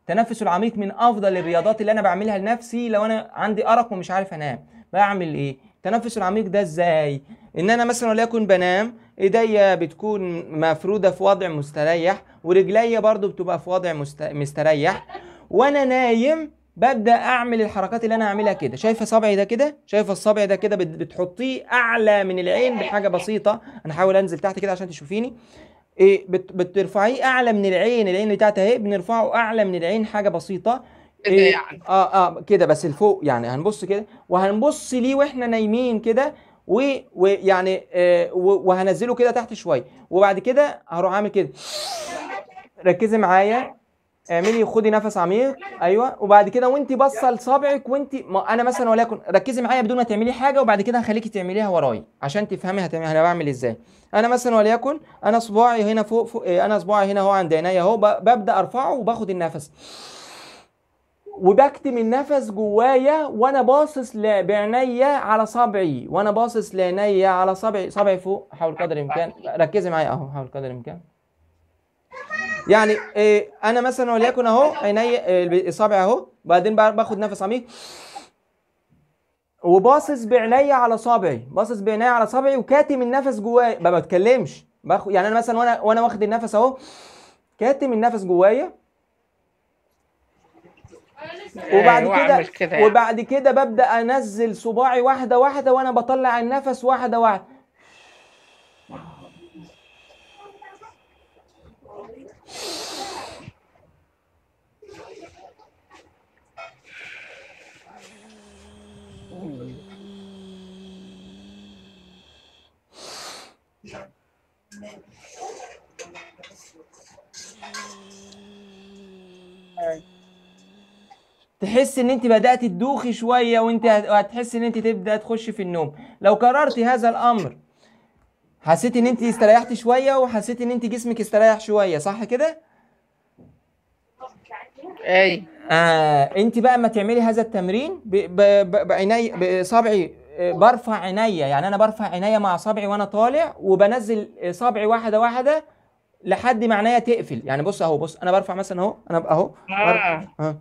التنفس العميق من افضل الرياضات اللي انا بعملها لنفسي لو انا عندي ارق ومش عارف انام بعمل ايه التنفس العميق ده ازاي ان انا مثلا وليكن بنام ايديا بتكون مفروده في وضع مستريح ورجليا برضو بتبقى في وضع مستريح وانا نايم ببدا اعمل الحركات اللي انا هعملها كده شايفه صبعي ده كده شايفه الصبع ده كده بتحطيه اعلى من العين بحاجه بسيطه انا هحاول انزل تحت كده عشان تشوفيني إيه بترفعيه اعلى من العين العين بتاعتها اهي بنرفعه اعلى من العين حاجه بسيطه إيه، كده يعني اه اه كده بس لفوق يعني هنبص كده وهنبص ليه واحنا نايمين كده ويعني آه وهنزله كده تحت شويه وبعد كده هروح عامل كده ركزي معايا اعملي خدي نفس عميق ايوه وبعد كده وانت باصه لصابعك وانت ما انا مثلا وليكن ركزي معايا بدون ما تعملي حاجه وبعد كده هخليكي تعمليها ورايا عشان تفهمي هتعمل انا بعمل ازاي انا مثلا وليكن انا صباعي هنا فوق, فوق انا صباعي هنا اهو عند عينيا اهو ببدا ارفعه وباخد النفس وبكتم النفس جوايا وانا باصص بعينيا على صبعي وانا باصص لعينيا على صبعي صبعي فوق حاول قدر الامكان ركزي معايا اهو حاول قدر الامكان يعني إيه انا مثلا وليكن اهو عينيا إيه، الصبع صبعي اهو بعدين باخد نفس عميق وباصص بعينيا على صبعي باصص بعينيا على صبعي وكاتم النفس جوايا ما بتكلمش يعني انا مثلا وانا وانا واخد النفس اهو كاتم النفس جوايا وبعد إيه، كده, كده يعني. وبعد كده ببدا انزل صباعي واحده واحده وانا بطلع النفس واحده واحده All right. تحس ان انت بدات تدوخي شويه وانت هتحس ان انت تبدا تخش في النوم لو كررتي هذا الامر حسيت ان انت استريحتي شويه وحسيت ان انت جسمك استريح شويه صح كده اي آه انت بقى ما تعملي هذا التمرين بعيني بصبعي آه، برفع عينيا يعني انا برفع عينيا مع صبعي وانا طالع وبنزل آه، صبعي واحده واحده لحد ما عينيا تقفل يعني بص اهو بص انا برفع مثلا اهو انا اهو آه. آه.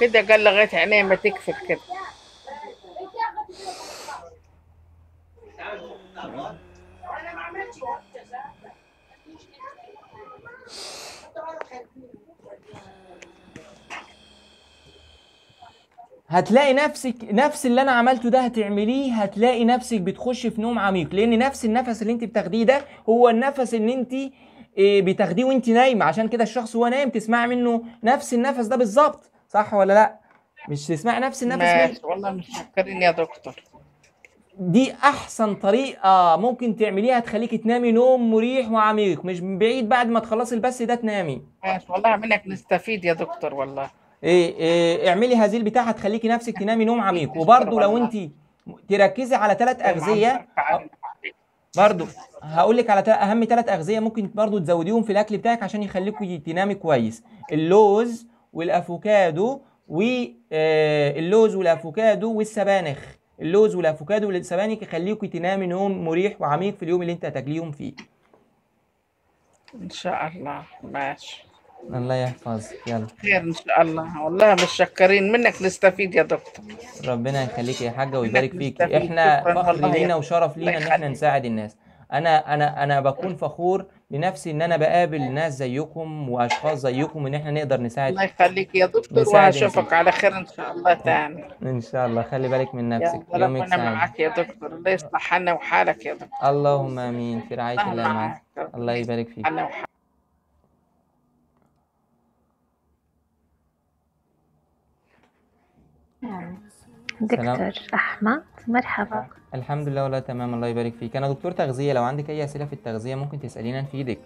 كده قال لغايه عينيه ما تكفل كده هتلاقي نفسك نفس اللي انا عملته ده هتعمليه هتلاقي نفسك بتخش في نوم عميق لان نفس النفس اللي انت بتاخديه ده هو النفس اللي انت آه، بتاخديه وانت نايمه عشان كده الشخص هو نايم تسمع منه نفس النفس ده بالظبط صح ولا لا مش تسمع نفس النفس مش والله مش فاكرين يا دكتور دي احسن طريقه ممكن تعمليها تخليكي تنامي نوم مريح وعميق مش بعيد بعد ما تخلصي البث ده تنامي ماشي والله منك نستفيد يا دكتور والله إيه, ايه اعملي هذه البتاعه تخليكي نفسك تنامي نوم عميق وبرده لو انت تركزي على ثلاث اغذيه برضو هقول لك على اهم ثلاث اغذيه ممكن برضو تزوديهم في الاكل بتاعك عشان يخليكوا تنامي كويس اللوز والافوكادو واللوز آه، والافوكادو والسبانخ اللوز والافوكادو والسبانخ يخليكوا تنامي نوم مريح وعميق في اليوم اللي انت هتاكليهم فيه ان شاء الله ماشي الله يحفظك يلا خير ان شاء الله والله متشكرين منك نستفيد يا دكتور ربنا يخليك يا حاجه ويبارك فيك احنا فخر لينا وشرف لينا ان احنا نساعد الناس انا انا انا بكون فخور لنفسي ان انا بقابل ناس زيكم واشخاص زيكم ان احنا نقدر نساعد الله يخليك يا دكتور واشوفك على خير ان شاء الله تعالى ان شاء الله خلي بالك من نفسك يا يومك سعيد معاك يا دكتور الله يصلح حالنا وحالك يا دكتور اللهم امين في رعايه الله معاك الله يبارك فيك دكتور احمد مرحبا الحمد لله والله تمام الله يبارك فيك انا دكتور تغذيه لو عندك اي اسئله في التغذيه ممكن تسالينا نفيدك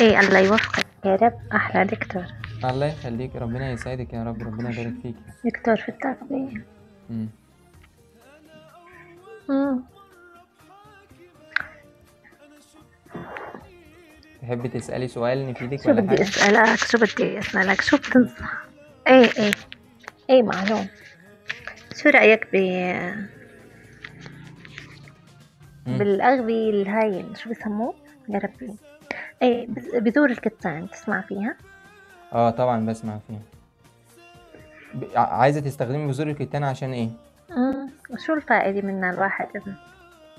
ايه الله يوفقك يا رب احلى دكتور الله يخليك ربنا يسعدك يا رب ربنا يبارك فيك دكتور في التغذيه تحبي تسألي سؤال نفيدك ولا حاجة؟ شو بدي أسألك شو بدي أسألك شو بتنصح؟ إيه إيه إيه معلوم شو رأيك ب بالأغذية الهاي شو بسموه؟ يا ربي ايه بذور الكتان تسمع فيها؟ اه طبعا بسمع فيها ب... عايزة تستخدمي بذور الكتان عشان ايه؟ امم شو الفائدة منها الواحد إذن؟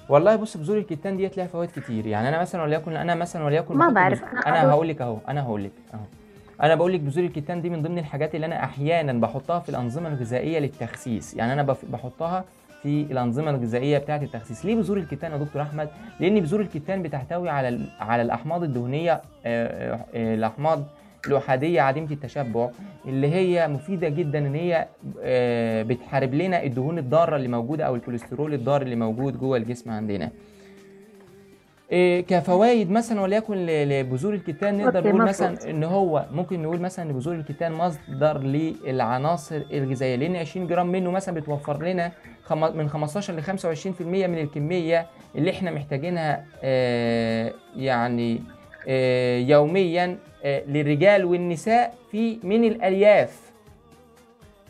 والله بص بذور الكتان ديت ليها فوائد كتير يعني انا مثلا وليكن انا مثلا وليكن ما بعرف أنا هقول لك اهو انا هقول لك اهو انا بقول لك بذور الكتان دي من ضمن الحاجات اللي انا احيانا بحطها في الانظمه الغذائيه للتخسيس يعني انا بحطها في الانظمه الغذائيه بتاعه التخسيس ليه بذور الكتان يا دكتور احمد لان بذور الكتان بتحتوي على على الاحماض الدهنيه آه، آه، آه، الاحماض الاحاديه عديمه التشبع اللي هي مفيده جدا ان هي بتحارب لنا الدهون الضاره اللي موجوده او الكوليسترول الضار اللي موجود جوه الجسم عندنا إيه، كفوائد مثلا وليكن لبذور الكتان نقدر نقول مثلا ان هو ممكن نقول مثلا ان بذور الكتان مصدر للعناصر الغذائيه لان 20 جرام منه مثلا بتوفر لنا من 15 ل 25% من الكميه اللي احنا محتاجينها آه، يعني آه، يوميا آه، للرجال والنساء في من الالياف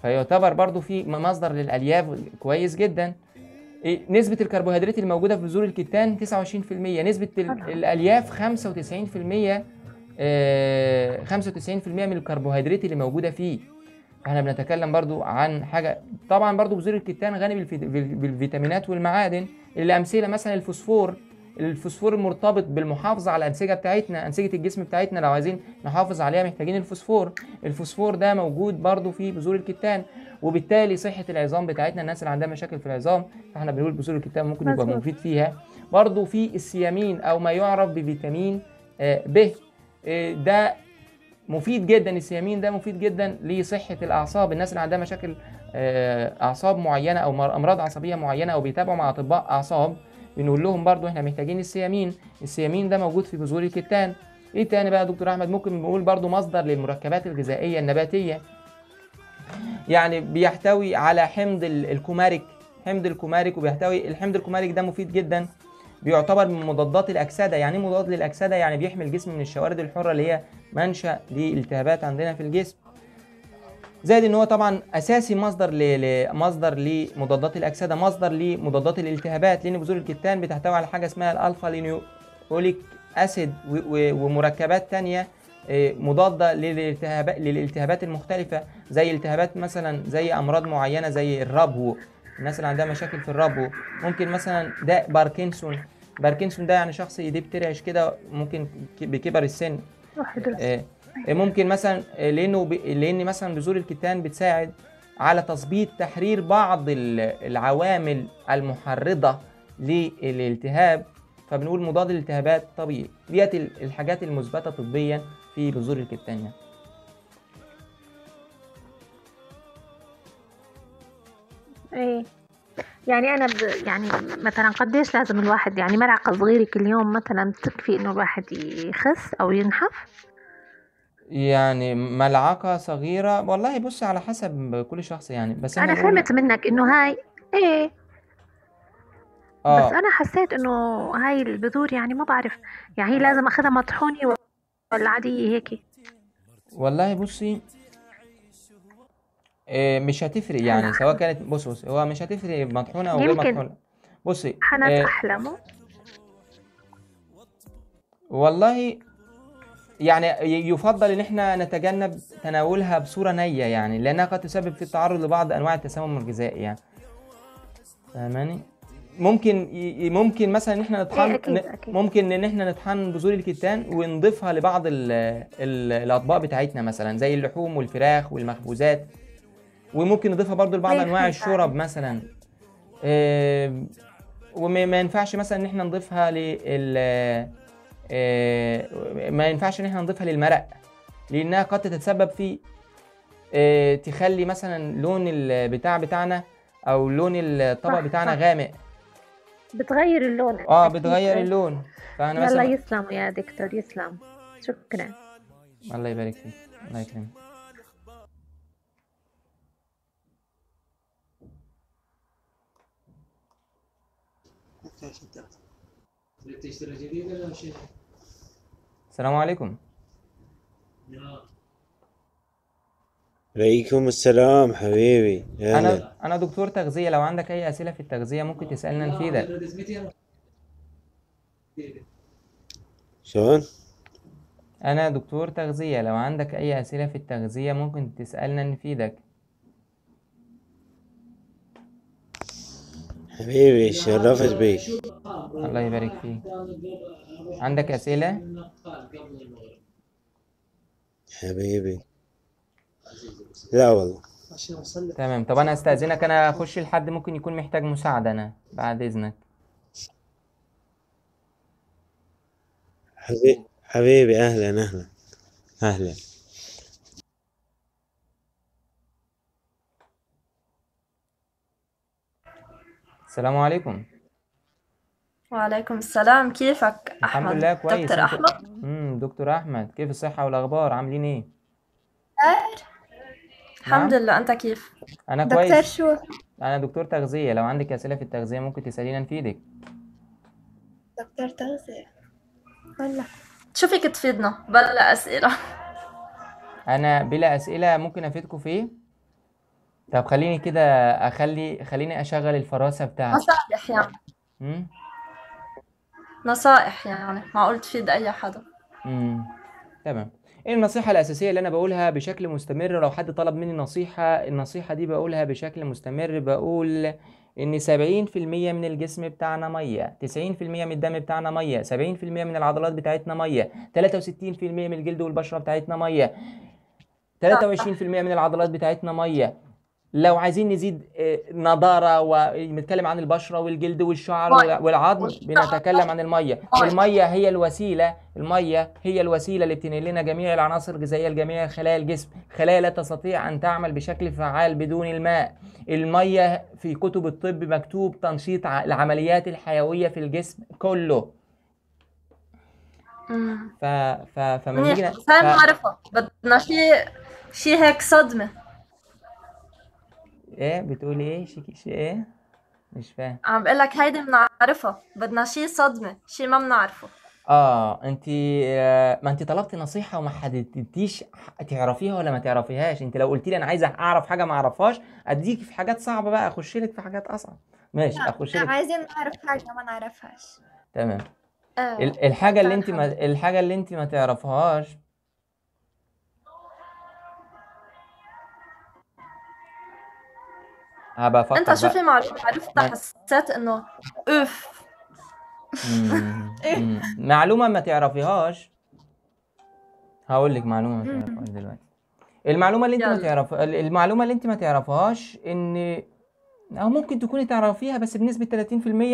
فيعتبر برضو في مصدر للالياف كويس جدا إيه، نسبة الكربوهيدرات الموجودة في بذور الكتان 29% نسبة الألياف 95% 95% آه، من الكربوهيدرات اللي موجودة فيه احنا بنتكلم برضو عن حاجة طبعا برضو بذور الكتان غني بالفيتامينات والمعادن الأمثلة مثلا الفوسفور الفوسفور المرتبط بالمحافظة على الأنسجة بتاعتنا أنسجة الجسم بتاعتنا لو عايزين نحافظ عليها محتاجين الفوسفور الفوسفور ده موجود برضو في بذور الكتان وبالتالي صحه العظام بتاعتنا الناس اللي عندها مشاكل في العظام فاحنا بنقول بذور الكتاب ممكن يبقى مفيد فيها برضو في السيامين او ما يعرف بفيتامين ب آه، آه، ده مفيد جدا السيامين ده مفيد جدا لصحه الاعصاب الناس اللي عندها مشاكل آه، اعصاب معينه او امراض عصبيه معينه او بيتابعوا مع اطباء اعصاب بنقول لهم برضو احنا محتاجين السيامين السيامين ده موجود في بذور الكتان ايه تاني بقى يا دكتور احمد ممكن نقول برضو مصدر للمركبات الغذائيه النباتيه يعني بيحتوي على حمض الكوماريك حمض الكوماريك وبيحتوي الحمض الكوماريك ده مفيد جدا بيعتبر من مضادات الاكسده يعني ايه مضاد للاكسده يعني بيحمي الجسم من الشوارد الحره اللي هي منشا للالتهابات عندنا في الجسم زائد ان هو طبعا اساسي مصدر لمصدر لمضادات الاكسده مصدر لمضادات الالتهابات لان بذور الكتان بتحتوي على حاجه اسمها الالفا لينيوليك اسيد ومركبات ثانيه آه، مضادة للالتهابات للالتهابات المختلفة زي التهابات مثلا زي أمراض معينة زي الربو الناس اللي عندها مشاكل في الربو ممكن مثلا داء باركنسون باركنسون ده يعني شخص ايديه بترعش كده ممكن بكبر السن آه، آه، ممكن مثلا لانه ب... لان مثلا بذور الكتان بتساعد على تظبيط تحرير بعض العوامل المحرضه للالتهاب فبنقول مضاد الالتهابات طبيعي ديت الحاجات المثبته طبيا في بذور الكتانية ايه يعني انا ب... يعني مثلا قديش لازم الواحد يعني ملعقة صغيرة كل يوم مثلا تكفي انه الواحد يخس او ينحف يعني ملعقة صغيرة والله بص على حسب كل شخص يعني بس انا أنا فهمت منك انه هاي ايه آه. بس انا حسيت انه هاي البذور يعني ما بعرف يعني هي آه. لازم اخذها مطحونة ولا عادي هيك والله بصي آه، مش هتفرق يعني سواء كانت بص بص هو مش هتفرق مطحونة أو غير مطحونة بصي حنات إيه، والله يعني يفضل إن إحنا نتجنب تناولها بصورة نية يعني لأنها قد تسبب في التعرض لبعض أنواع التسمم الغذائي يعني فاهماني؟ ممكن ممكن مثلا ان احنا نطحن أكيد أكيد. ممكن ان احنا نطحن بذور الكتان ونضيفها لبعض الـ الـ الاطباق بتاعتنا مثلا زي اللحوم والفراخ والمخبوزات وممكن نضيفها برضو لبعض انواع الشرب مثلا آه وما ينفعش مثلا ان احنا نضيفها لل آه ما ينفعش ان احنا نضيفها للمرق لانها قد تتسبب في آه تخلي مثلا لون البتاع بتاعنا او لون الطبق بتاعنا غامق بتغير اللون اه بتغير اللون فانا يلا مثلا يسلم يا دكتور يسلم شكرا الله يبارك فيك الله يكرمك تشتري جديد ولا شيء؟ السلام عليكم. عليكم السلام حبيبي انا انا دكتور تغذيه لو عندك اي اسئله في التغذيه ممكن تسالنا نفيدك شلون انا دكتور تغذيه لو عندك اي اسئله في التغذيه ممكن تسالنا نفيدك حبيبي شرفت بيك الله يبارك فيك عندك اسئله حبيبي لا والله تمام طب انا استاذنك انا اخش لحد ممكن يكون محتاج مساعده انا بعد اذنك حبيبي اهلا اهلا اهلا السلام عليكم وعليكم السلام كيفك احمد الحمد لله كويس دكتور احمد امم دكتور احمد كيف الصحه والاخبار عاملين ايه خير نعم. الحمد لله انت كيف انا كويس دكتور شو انا دكتور تغذيه لو عندك اسئله في التغذيه ممكن تسالينا نفيدك دكتور تغذيه هلا شو فيك تفيدنا بلا اسئله انا بلا اسئله ممكن افيدكم في ايه طب خليني كده اخلي خليني اشغل الفراسه بتاعتي نصائح يعني امم نصائح يعني معقول تفيد اي حدا امم تمام ايه النصيحة الأساسية اللي أنا بقولها بشكل مستمر لو حد طلب مني نصيحة النصيحة دي بقولها بشكل مستمر بقول إن سبعين في المية من الجسم بتاعنا مية تسعين في المية من الدم بتاعنا مية سبعين في المية من العضلات بتاعتنا مية تلاتة وستين في المية من الجلد والبشرة بتاعتنا مية تلاتة وعشرين في المية من العضلات بتاعتنا مية لو عايزين نزيد آه، نضاره ونتكلم عن البشره والجلد والشعر طيب. والعظم بنتكلم عن الميه طيب. طيب. الميه هي الوسيله الميه هي الوسيله اللي بتنقل لنا جميع العناصر الغذائيه لجميع خلايا الجسم خلايا لا تستطيع ان تعمل بشكل فعال بدون الماء الميه في كتب الطب مكتوب تنشيط العمليات الحيويه في الجسم كله ف ف فمن فاهم عارفه بدنا شيء شيء هيك صدمه ايه بتقولي ايه شيء شي ايه مش فاهم عم بقول لك هيدي بنعرفها بدنا شيء صدمة شيء ما بنعرفه اه انت آه، ما انت طلبتي نصيحه وما حددتيش تعرفيها ولا ما تعرفيهاش انت لو قلت لي انا عايزه اعرف حاجه ما اعرفهاش اديكي في حاجات صعبه بقى اخش لك في حاجات اصعب ماشي اخش لك عايزين نعرف حاجه ما نعرفهاش تمام آه، الحاجه اللي انت ما الحاجه اللي انت ما تعرفهاش هبقى افكر انت شوفي مع عرفت حسيت انه اوف إيه. معلومه ما تعرفيهاش هقول لك معلومه ما تعرفيهاش دلوقتي المعلومه اللي انت ما تعرف المعلومه اللي انت ما تعرفهاش ان او ممكن تكوني تعرفيها بس بنسبه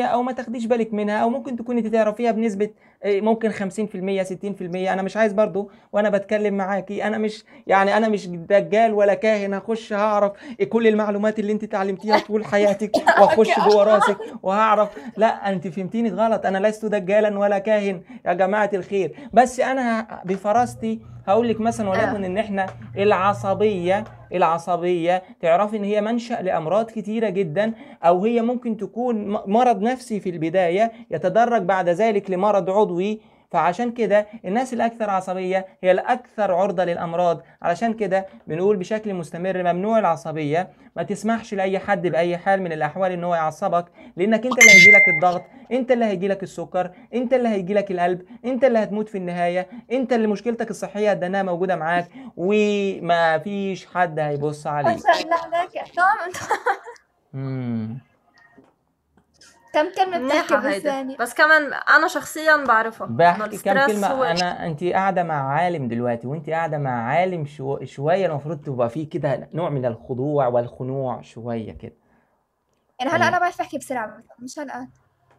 30% او ما تاخديش بالك منها او ممكن تكوني تعرفيها بنسبه آه، ممكن 50% 60% انا مش عايز برضو وانا بتكلم معاكي انا مش يعني انا مش دجال ولا كاهن هخش هعرف كل المعلومات اللي انت تعلمتيها طول حياتك واخش جوه راسك وهعرف لا انت فهمتيني غلط انا لست دجالا ولا كاهن يا جماعه الخير بس انا بفراستي هقول لك مثلا آه. وليكن ان احنا العصبيه العصبيه تعرفي ان هي منشا لامراض كتيره جدا او هي ممكن تكون مرض نفسي في البدايه يتدرج بعد ذلك لمرض عضوي فعشان كده الناس الاكثر عصبيه هي الاكثر عرضه للامراض علشان كده بنقول بشكل مستمر ممنوع العصبيه ما تسمحش لاي حد باي حال من الاحوال ان هو يعصبك لانك انت اللي هيجيلك الضغط انت اللي هيجيلك السكر انت اللي هيجيلك القلب انت اللي هتموت في النهايه انت اللي مشكلتك الصحيه هتدناها موجوده معاك وما فيش حد هيبص عليك كم كلمه بتحكي بالثانيه بس كمان انا شخصيا بعرفها بحكي كم كلمه هو... انا انت قاعده مع عالم دلوقتي وانت قاعده مع عالم شو... شويه المفروض تبقى فيه كده نوع من الخضوع والخنوع شويه كده يعني هلا إيه. انا بعرف احكي بسرعه مش هلا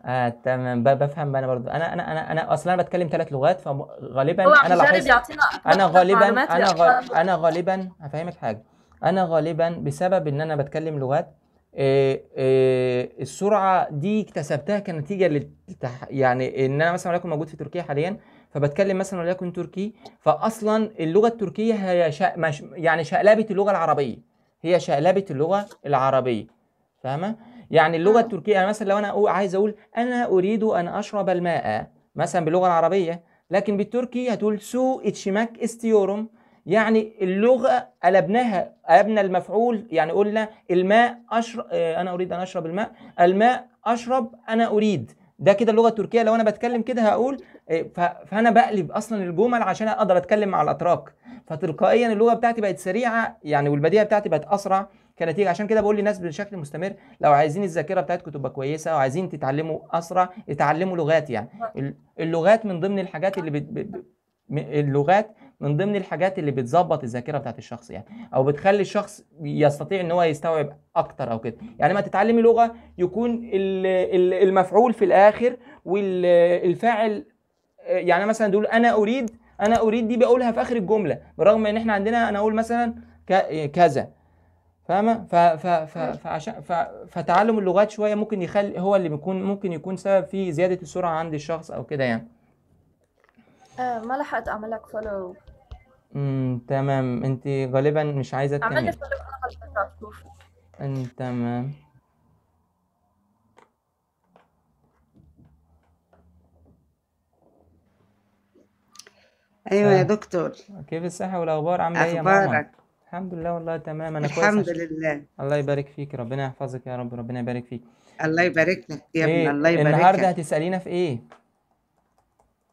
آه تمام بفهم انا برضه انا انا انا انا اصلا انا بتكلم ثلاث لغات فغالبا انا لاحظت انا غالبا انا غالبا انا غالبا هفهمك حاجه انا غالبا بسبب ان انا بتكلم لغات آه، آه، السرعه دي اكتسبتها كنتيجه للتح... يعني ان انا مثلا وليكن موجود في تركيا حاليا فبتكلم مثلا وليكن تركي فاصلا اللغه التركيه هي شا... مش... يعني شقلبت اللغه العربيه هي شقلبت اللغه العربيه فاهمه يعني اللغه آه. التركيه يعني مثلا لو انا أقول عايز اقول انا اريد ان اشرب الماء مثلا باللغه العربيه لكن بالتركي هتقول سو اتشماك استيورم يعني اللغه قلبناها قلبنا المفعول يعني قلنا الماء اشرب آه، انا اريد ان اشرب الماء الماء اشرب انا اريد ده كده اللغه التركيه لو انا بتكلم كده هقول آه، فانا بقلب اصلا الجمل عشان اقدر اتكلم مع الاتراك فتلقائيا اللغه بتاعتي بقت سريعه يعني والبديهه بتاعتي بقت اسرع كنتيجه عشان كده بقول للناس بشكل مستمر لو عايزين الذاكره بتاعتكم تبقى كويسه وعايزين تتعلموا اسرع اتعلموا لغات يعني اللغات من ضمن الحاجات اللي بت... اللغات من ضمن الحاجات اللي بتظبط الذاكره بتاعت الشخص يعني او بتخلي الشخص يستطيع ان هو يستوعب اكتر او كده يعني ما تتعلمي لغه يكون المفعول في الاخر والفاعل يعني مثلا تقول انا اريد انا اريد دي بقولها في اخر الجمله بالرغم ان احنا عندنا انا اقول مثلا كذا فاهمه فعشان فتعلم اللغات شويه ممكن يخلي هو اللي بيكون ممكن يكون سبب في زياده السرعه عند الشخص او كده يعني آه، ما لحقت اعمل لك فولو امم تمام أنتِ غالبًا مش عايزة عمال تكمّلي. أفتكر أنا غلطانة تمام. أيوه يا دكتور. كيف الصحة والأخبار عاملة إيه يا ماما؟ أخبارك؟ الحمد لله والله تمام، أنا كويس الحمد لله. الله يبارك فيكِ، ربنا يحفظِك يا رب، ربنا يبارك فيكِ. الله يبارك لك يا ابني، إيه الله النهارده هتسألينا في إيه؟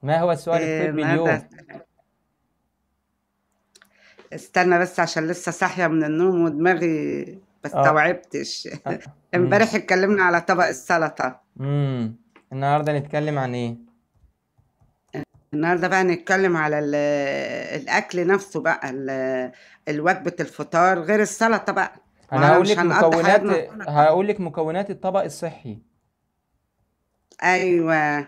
ما هو السؤال الطبي إيه، اليوم؟ استنى بس عشان لسه صاحيه من النوم ودماغي ما آه. استوعبتش آه. امبارح اتكلمنا على طبق السلطه امم النهارده نتكلم عن ايه النهارده بقى نتكلم على الاكل نفسه بقى الوجبه الفطار غير السلطه بقى انا هقول لك مكونات هقول لك مكونات الطبق الصحي ايوه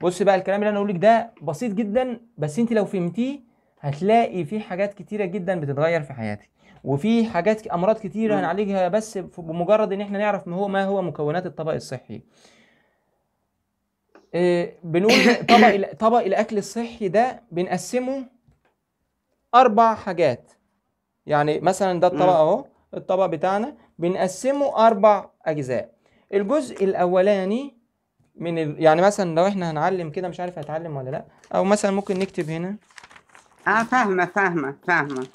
بصي بقى الكلام اللي انا هقول لك ده بسيط جدا بس انت لو فهمتيه هتلاقي في حاجات كتيرة جدا بتتغير في حياتك وفي حاجات امراض كتيرة هنعالجها بس بمجرد ان احنا نعرف ما هو ما هو مكونات الطبق الصحي آه، بنقول طبق طبق الاكل الصحي ده بنقسمه اربع حاجات يعني مثلا ده الطبق اهو الطبق بتاعنا بنقسمه اربع اجزاء الجزء الاولاني من ال... يعني مثلا لو احنا هنعلم كده مش عارف هتعلم ولا لا او مثلا ممكن نكتب هنا اه فاهمه فاهمه فاهمه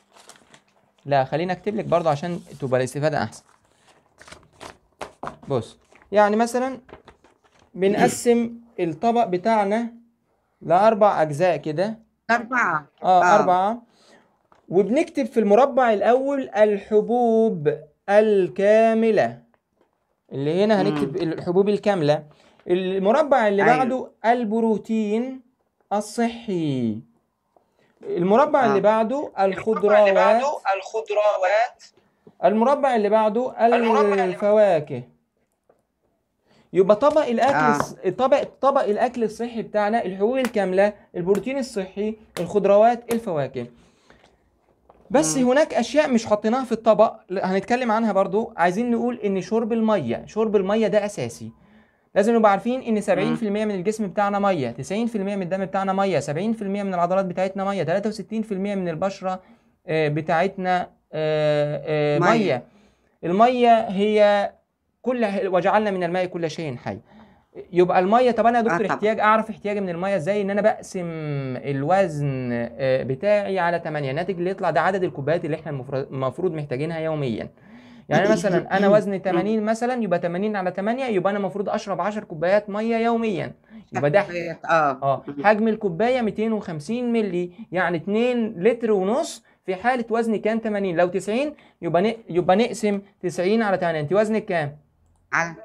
لا خليني اكتب لك برضه عشان تبقى الاستفاده احسن بص يعني مثلا بنقسم الطبق بتاعنا لاربع اجزاء كده اربعه اه, آه. اربعه وبنكتب في المربع الاول الحبوب الكامله اللي هنا هنكتب مم. الحبوب الكامله المربع اللي أيوه. بعده البروتين الصحي المربع آه. اللي بعده الخضروات اللي بعده الخضروات المربع اللي بعده الفواكه يبقى طبق الاكل آه. طبق طبق الاكل الصحي بتاعنا الحقوق الكامله البروتين الصحي الخضروات الفواكه بس مم. هناك اشياء مش حطيناها في الطبق هنتكلم عنها برضو عايزين نقول ان شرب الميه شرب الميه ده اساسي لازم نبقى عارفين ان 70% من الجسم بتاعنا ميه 90% من الدم بتاعنا ميه 70% من العضلات بتاعتنا ميه 63% من البشره آه، بتاعتنا آه، آه، ميه الميه هي كل وجعلنا من الماء كل شيء حي يبقى الميه طب انا يا دكتور احتياج اعرف احتياجي من الميه ازاي ان انا بقسم الوزن بتاعي على 8 الناتج اللي يطلع ده عدد الكوبايات اللي احنا المفروض محتاجينها يوميا يعني مثلا انا وزني 80 مثلا يبقى 80 على 8 يبقى انا المفروض اشرب 10 كوبايات ميه يوميا يبقى ده آه. اه حجم الكوبايه 250 مللي يعني 2 لتر ونص في حاله وزني كان 80 لو 90 يبقى يبقى نقسم 90 على 8 انت وزنك كام؟ على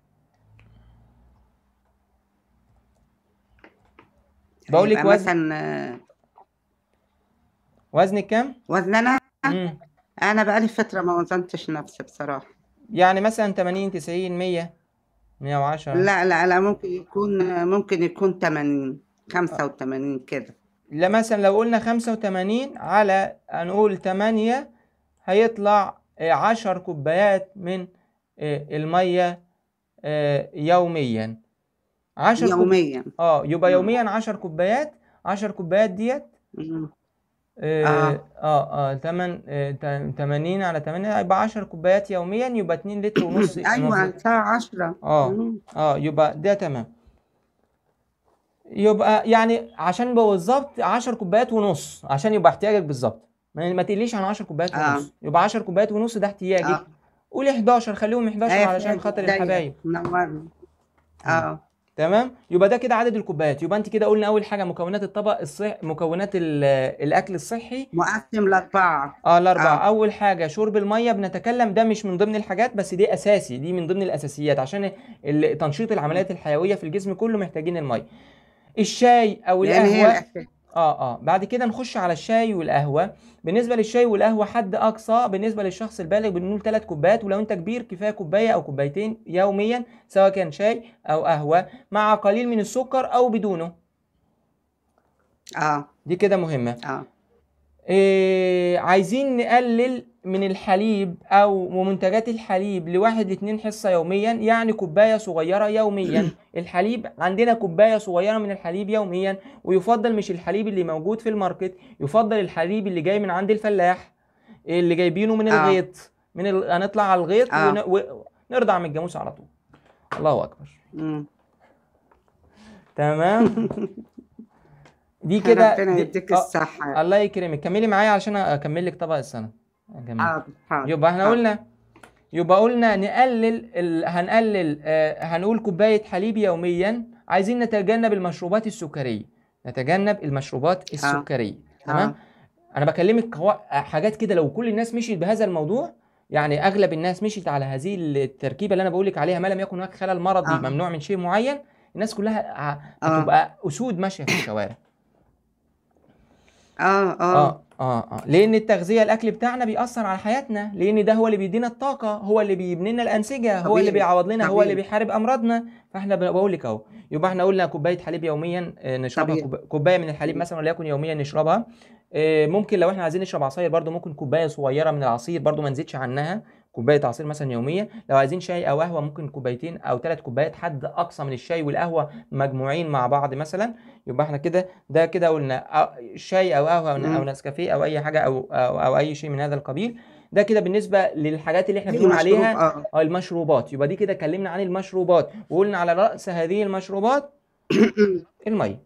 بقول لك وزن مثلا آه، وزنك كام؟ وزن انا انا بقالي فتره ما وزنتش نفسي بصراحه يعني مثلا 80 90 100 110 لا لا لا ممكن يكون ممكن يكون 80 85 كده لا مثلا لو قلنا 85 على نقول 8 هيطلع 10 آه، كوبايات من آه، الميه آه، يوميا 10 يوميا اه يبقى يوميا 10 كوبايات 10 كوبايات ديت اه اه اه 8 80 آه، على 8 يبقى 10 كوبايات يوميا يبقى 2 لتر ونص ايوه الساعه 10 اه اه يبقى ده تمام يبقى يعني عشان يبقى بالظبط 10 كوبايات ونص عشان يبقى احتياجك بالظبط ما, يعني تقليش عن 10 كوبايات آه. ونص يبقى 10 كوبايات ونص ده احتياجك آه. قول 11 خليهم 11 آه، علشان خاطر الحبايب نورنا اه تمام يبقى ده كده عدد الكوبايات يبقى انت كده قلنا اول حاجه مكونات الطبق الصح مكونات الاكل الصحي مقسم لاربعه اه لاربعه آه. اول حاجه شرب الميه بنتكلم ده مش من ضمن الحاجات بس دي اساسي دي من ضمن الاساسيات عشان تنشيط العمليات الحيويه في الجسم كله محتاجين الميه الشاي او القهوه اه اه بعد كده نخش على الشاي والقهوه بالنسبه للشاي والقهوه حد اقصى بالنسبه للشخص البالغ بنقول 3 كوبات ولو انت كبير كفايه كوبايه او كوبايتين يوميا سواء كان شاي او قهوه مع قليل من السكر او بدونه اه دي كده مهمه اه إيه عايزين نقلل من الحليب او ومنتجات الحليب لواحد اتنين حصه يوميا يعني كوبايه صغيره يوميا الحليب عندنا كوبايه صغيره من الحليب يوميا ويفضل مش الحليب اللي موجود في الماركت يفضل الحليب اللي جاي من عند الفلاح اللي جايبينه من آه. الغيط من ال... هنطلع على الغيط آه. ونرضع من الجاموس على طول الله اكبر تمام دي كده ربنا يديك آه، الصحة الله يكرمك كملي معايا عشان اكمل لك طبق السنة اه يبقى احنا قلنا يبقى قلنا نقلل ال... هنقلل آه هنقول كوباية حليب يوميا عايزين نتجنب المشروبات السكرية نتجنب المشروبات آه. السكرية آه. تمام آه. انا بكلمك حاجات كده لو كل الناس مشيت بهذا الموضوع يعني اغلب الناس مشيت على هذه التركيبه اللي انا بقول لك عليها ما لم يكن هناك خلل مرضي آه. ممنوع من شيء معين الناس كلها آه. هتبقى آه. اسود ماشيه في الشوارع آه،, اه اه اه اه لان التغذيه الاكل بتاعنا بيأثر على حياتنا لان ده هو اللي بيدينا الطاقه هو اللي بيبني لنا الانسجه طبيعي. هو اللي بيعوض لنا طبيعي. هو اللي بيحارب امراضنا فاحنا بقول لك اهو يبقى احنا قلنا كوبايه حليب يوميا آه، نشربها طبيعي. كوبايه من الحليب مثلا وليكن يوميا نشربها آه، ممكن لو احنا عايزين نشرب عصاير برده ممكن كوبايه صغيره من العصير برده ما نزيدش عنها كوبايه عصير مثلا يوميه لو عايزين شاي او قهوه ممكن كوبايتين او ثلاث كوبايات حد اقصى من الشاي والقهوه مجموعين مع بعض مثلا يبقى احنا كده ده كده قلنا شاي او قهوه او نسكافيه او اي حاجه أو, او او اي شيء من هذا القبيل ده كده بالنسبه للحاجات اللي احنا بنقول عليها آه. المشروبات يبقى دي كده اتكلمنا عن المشروبات وقلنا على راس هذه المشروبات الميه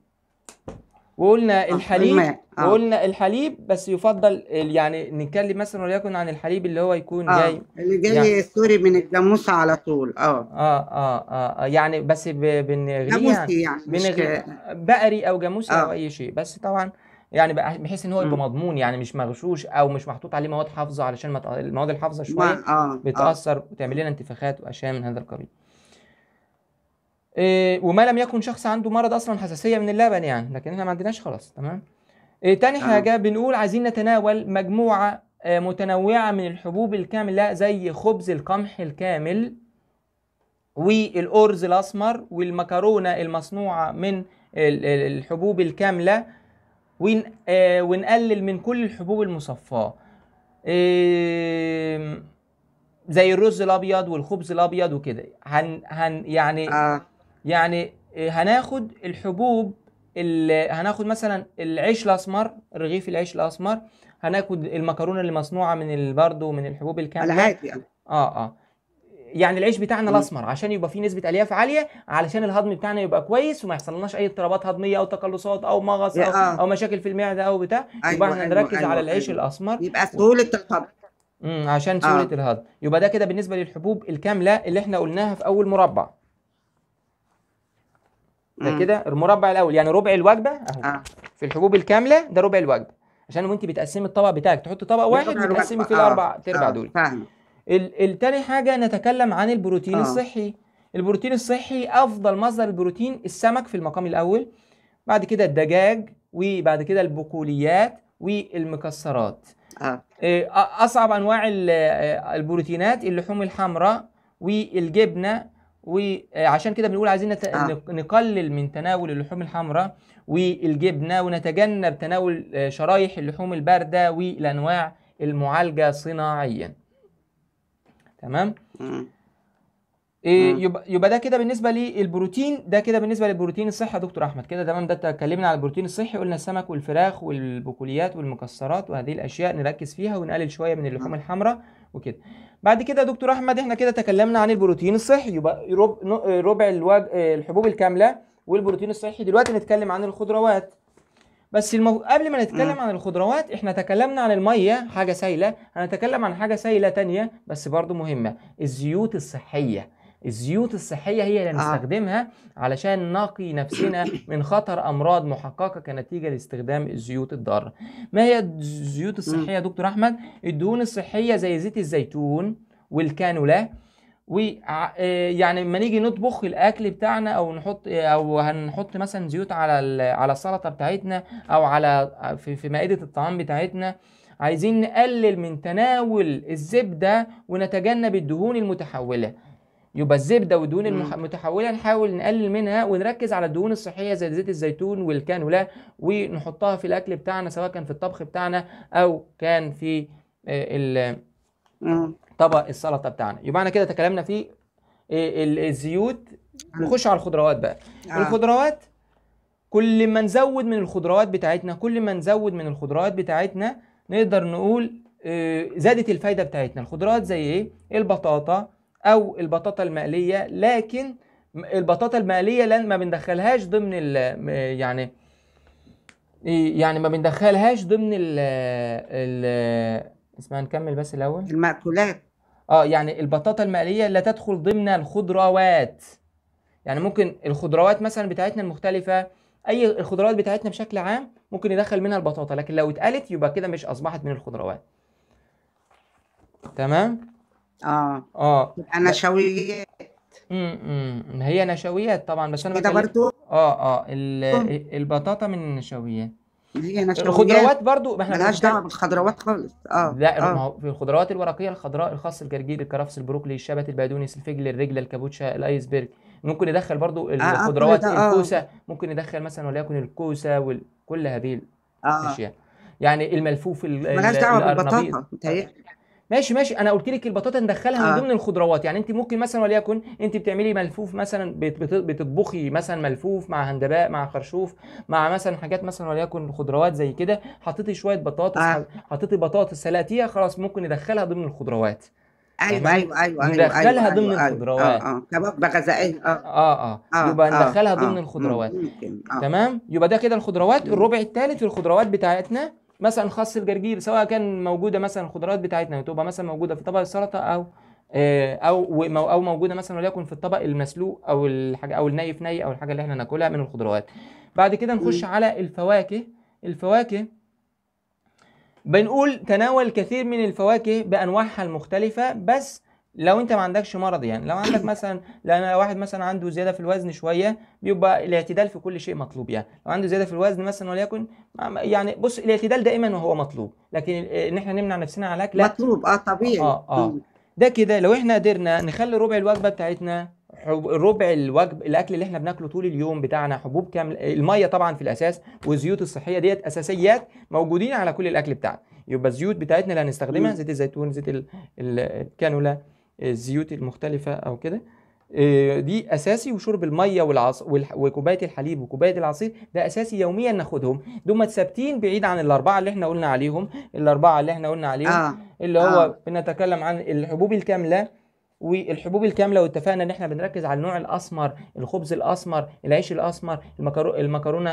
وقلنا أه، الحليب آه. وقلنا الحليب بس يفضل يعني نتكلم مثلا وليكن عن الحليب اللي هو يكون آه. جاي اللي جاي يعني سوري من الجاموسه على طول اه اه اه, آه, أه، يعني بس بنغليه يعني. جاموسي يعني بنغليه بقري او جاموسي آه. او اي شيء بس طبعا يعني بحيث ان هو يبقى مضمون يعني مش مغشوش او مش محطوط عليه مواد حافظه علشان المواد الحافظه شويه أه،, آه. بتاثر وتعمل لنا انتفاخات واشياء من هذا القبيل إيه وما لم يكن شخص عنده مرض اصلا حساسيه من اللبن يعني لكن احنا ما عندناش خلاص تمام إيه تاني نعم. حاجه بنقول عايزين نتناول مجموعه آه، متنوعه من الحبوب الكامله زي خبز القمح الكامل والارز الاسمر والمكرونه المصنوعه من الحبوب الكامله آه، ونقلل من كل الحبوب المصفاه إيه، زي الرز الابيض والخبز الابيض وكده هن هن يعني آه. يعني آه، هناخد الحبوب اللي هناخد مثلا العيش الاسمر رغيف العيش الاسمر هناخد المكرونه اللي مصنوعه من برضه من الحبوب الكامله العادي يعني اه اه يعني العيش بتاعنا الاسمر عشان يبقى فيه نسبه الياف عاليه علشان الهضم بتاعنا يبقى كويس وما يحصلناش اي اضطرابات هضميه او تقلصات او مغص او, آه. أو مشاكل في المعده او بتاع أيوة يبقى احنا أيوة، نركز أيوة على العيش أيوة. الاسمر يبقى سهوله الهضم امم عشان سهوله آه. الهضم يبقى ده كده بالنسبه للحبوب الكامله اللي احنا قلناها في اول مربع ده كده المربع الاول يعني ربع الوجبه اهو آه. في الحبوب الكامله ده ربع الوجبه عشان وانت بتقسمي الطبق بتاعك تحطي طبق واحد وتقسمي فيه الاربع آه. تربع آه. دول فاهم التاني حاجه نتكلم عن البروتين الصحي البروتين الصحي افضل مصدر البروتين السمك في المقام الاول بعد كده الدجاج وبعد كده البقوليات والمكسرات اصعب انواع البروتينات اللحوم الحمراء والجبنه وعشان كده بنقول عايزين نت... آه. نقلل من تناول اللحوم الحمراء والجبنه ونتجنب تناول آه، شرايح اللحوم البارده والانواع المعالجه صناعيا تمام إيه يبقى يبقى ده كده بالنسبه للبروتين ده كده بالنسبه للبروتين الصحي يا دكتور احمد كده تمام ده اتكلمنا على البروتين الصحي قلنا السمك والفراخ والبقوليات والمكسرات وهذه الاشياء نركز فيها ونقلل شويه من اللحوم الحمراء وكده بعد كده يا دكتور احمد احنا كده تكلمنا عن البروتين الصحي يبقى ربع الوج... الحبوب الكامله والبروتين الصحي دلوقتي نتكلم عن الخضروات بس المو... قبل ما نتكلم م. عن الخضروات احنا تكلمنا عن الميه حاجه سائله هنتكلم عن حاجه سائله تانية بس برضو مهمه الزيوت الصحيه الزيوت الصحيه هي اللي آه. هنستخدمها علشان نقي نفسنا من خطر امراض محققه كنتيجه لاستخدام الزيوت الضاره ما هي الزيوت الصحيه يا دكتور احمد الدهون الصحيه زي زيت الزيتون والكانولا ويعني آه، لما نيجي نطبخ الاكل بتاعنا او نحط او هنحط مثلا زيوت على على السلطه بتاعتنا او على في, في مائده الطعام بتاعتنا عايزين نقلل من تناول الزبده ونتجنب الدهون المتحوله يبقى الزبده والدهون المتحوله نحاول نقلل منها ونركز على الدهون الصحيه زي زيت الزيتون والكانولا ونحطها في الاكل بتاعنا سواء كان في الطبخ بتاعنا او كان في آه، طبق السلطه بتاعنا يبقى احنا كده تكلمنا في آه، الزيوت نخش على الخضروات بقى آه. الخضروات كل ما نزود من الخضروات بتاعتنا كل ما نزود من الخضروات بتاعتنا نقدر نقول زادت الفايده بتاعتنا الخضروات زي ايه البطاطا او البطاطا المقليه لكن البطاطا المقليه لان ما بندخلهاش ضمن يعني إيه، يعني ما بندخلهاش ضمن ال ال اسمها نكمل بس الاول المأكولات اه يعني البطاطا المقليه لا تدخل ضمن الخضروات يعني ممكن الخضروات مثلا بتاعتنا المختلفه اي الخضروات بتاعتنا بشكل عام ممكن يدخل منها البطاطا لكن لو اتقلت يبقى كده مش اصبحت من الخضروات تمام اه اه نشويات امم هي نشويات طبعا بس انا كده برضو اه اه البطاطا من النشويات هي نشويات الخضروات برضو ما احنا دعوه بالخضروات خالص اه لا آه. ما هو في الخضروات الورقيه الخضراء الخاص الجرجير الكرفس البروكلي الشبت البقدونس الفجل الرجله الكابوتشا الايسبرج ممكن ندخل برضو آه، الخضروات آه الكوسه ممكن ندخل مثلا وليكن الكوسه وكل هذه آه. الاشياء آه. يعني الملفوف ملهاش دعوه بالبطاطا ماشي ماشي انا قلت لك البطاطا ندخلها آه. من ضمن الخضروات يعني انت ممكن مثلا وليكن انت بتعملي ملفوف مثلا بتطبخي مثلا ملفوف مع هندباء مع خرشوف مع مثلا حاجات مثلا وليكن خضروات زي كده حطيتي شويه بطاطس آه. حطيتي بطاطس سلقتيها خلاص ممكن ندخلها ضمن الخضروات ايوه ايوه ايوه ايوه ندخلها أيوة ضمن أيوة،, أيوة الخضروات اه اه كوجبه غذائيه آه. آه،, اه اه اه يبقى ندخلها آه. ضمن الخضروات تمام يبقى ده كده الخضروات الربع الثالث الخضروات بتاعتنا مثلا خاص الجرجير سواء كان موجوده مثلا الخضروات بتاعتنا يعني تبقى مثلا موجوده في طبق السلطه او آه، او او موجوده مثلا وليكن في الطبق المسلوق او الحاجه او الني ني او الحاجه اللي احنا ناكلها من الخضروات بعد كده نخش على الفواكه الفواكه بنقول تناول كثير من الفواكه بانواعها المختلفه بس لو انت ما عندكش مرض يعني لو عندك مثلا لان واحد مثلا عنده زياده في الوزن شويه بيبقى الاعتدال في كل شيء مطلوب يعني لو عنده زياده في الوزن مثلا وليكن يعني بص الاعتدال دائما وهو مطلوب لكن ان احنا نمنع نفسنا عن الاكل مطلوب اه طبيعي اه اه ده كده لو احنا قدرنا نخلي ربع الوجبه بتاعتنا ربع الوجب الاكل اللي احنا بناكله طول اليوم بتاعنا حبوب كامل الميه طبعا في الاساس والزيوت الصحيه ديت اساسيات موجودين على كل الاكل بتاعنا يبقى الزيوت بتاعتنا اللي هنستخدمها زيت الزيتون زيت الكانولا الزيوت المختلفه او كده آه، دي اساسي وشرب الميه والعص وكوبايه الحليب وكوبايه العصير ده اساسي يوميا ناخدهم دول ثابتين بعيد عن الاربعه اللي احنا قلنا عليهم الاربعه اللي احنا قلنا عليهم آه. اللي هو آه. بنتكلم عن الحبوب الكامله والحبوب الكامله واتفقنا ان احنا بنركز على النوع الاسمر الخبز الاسمر العيش الاسمر المكرونه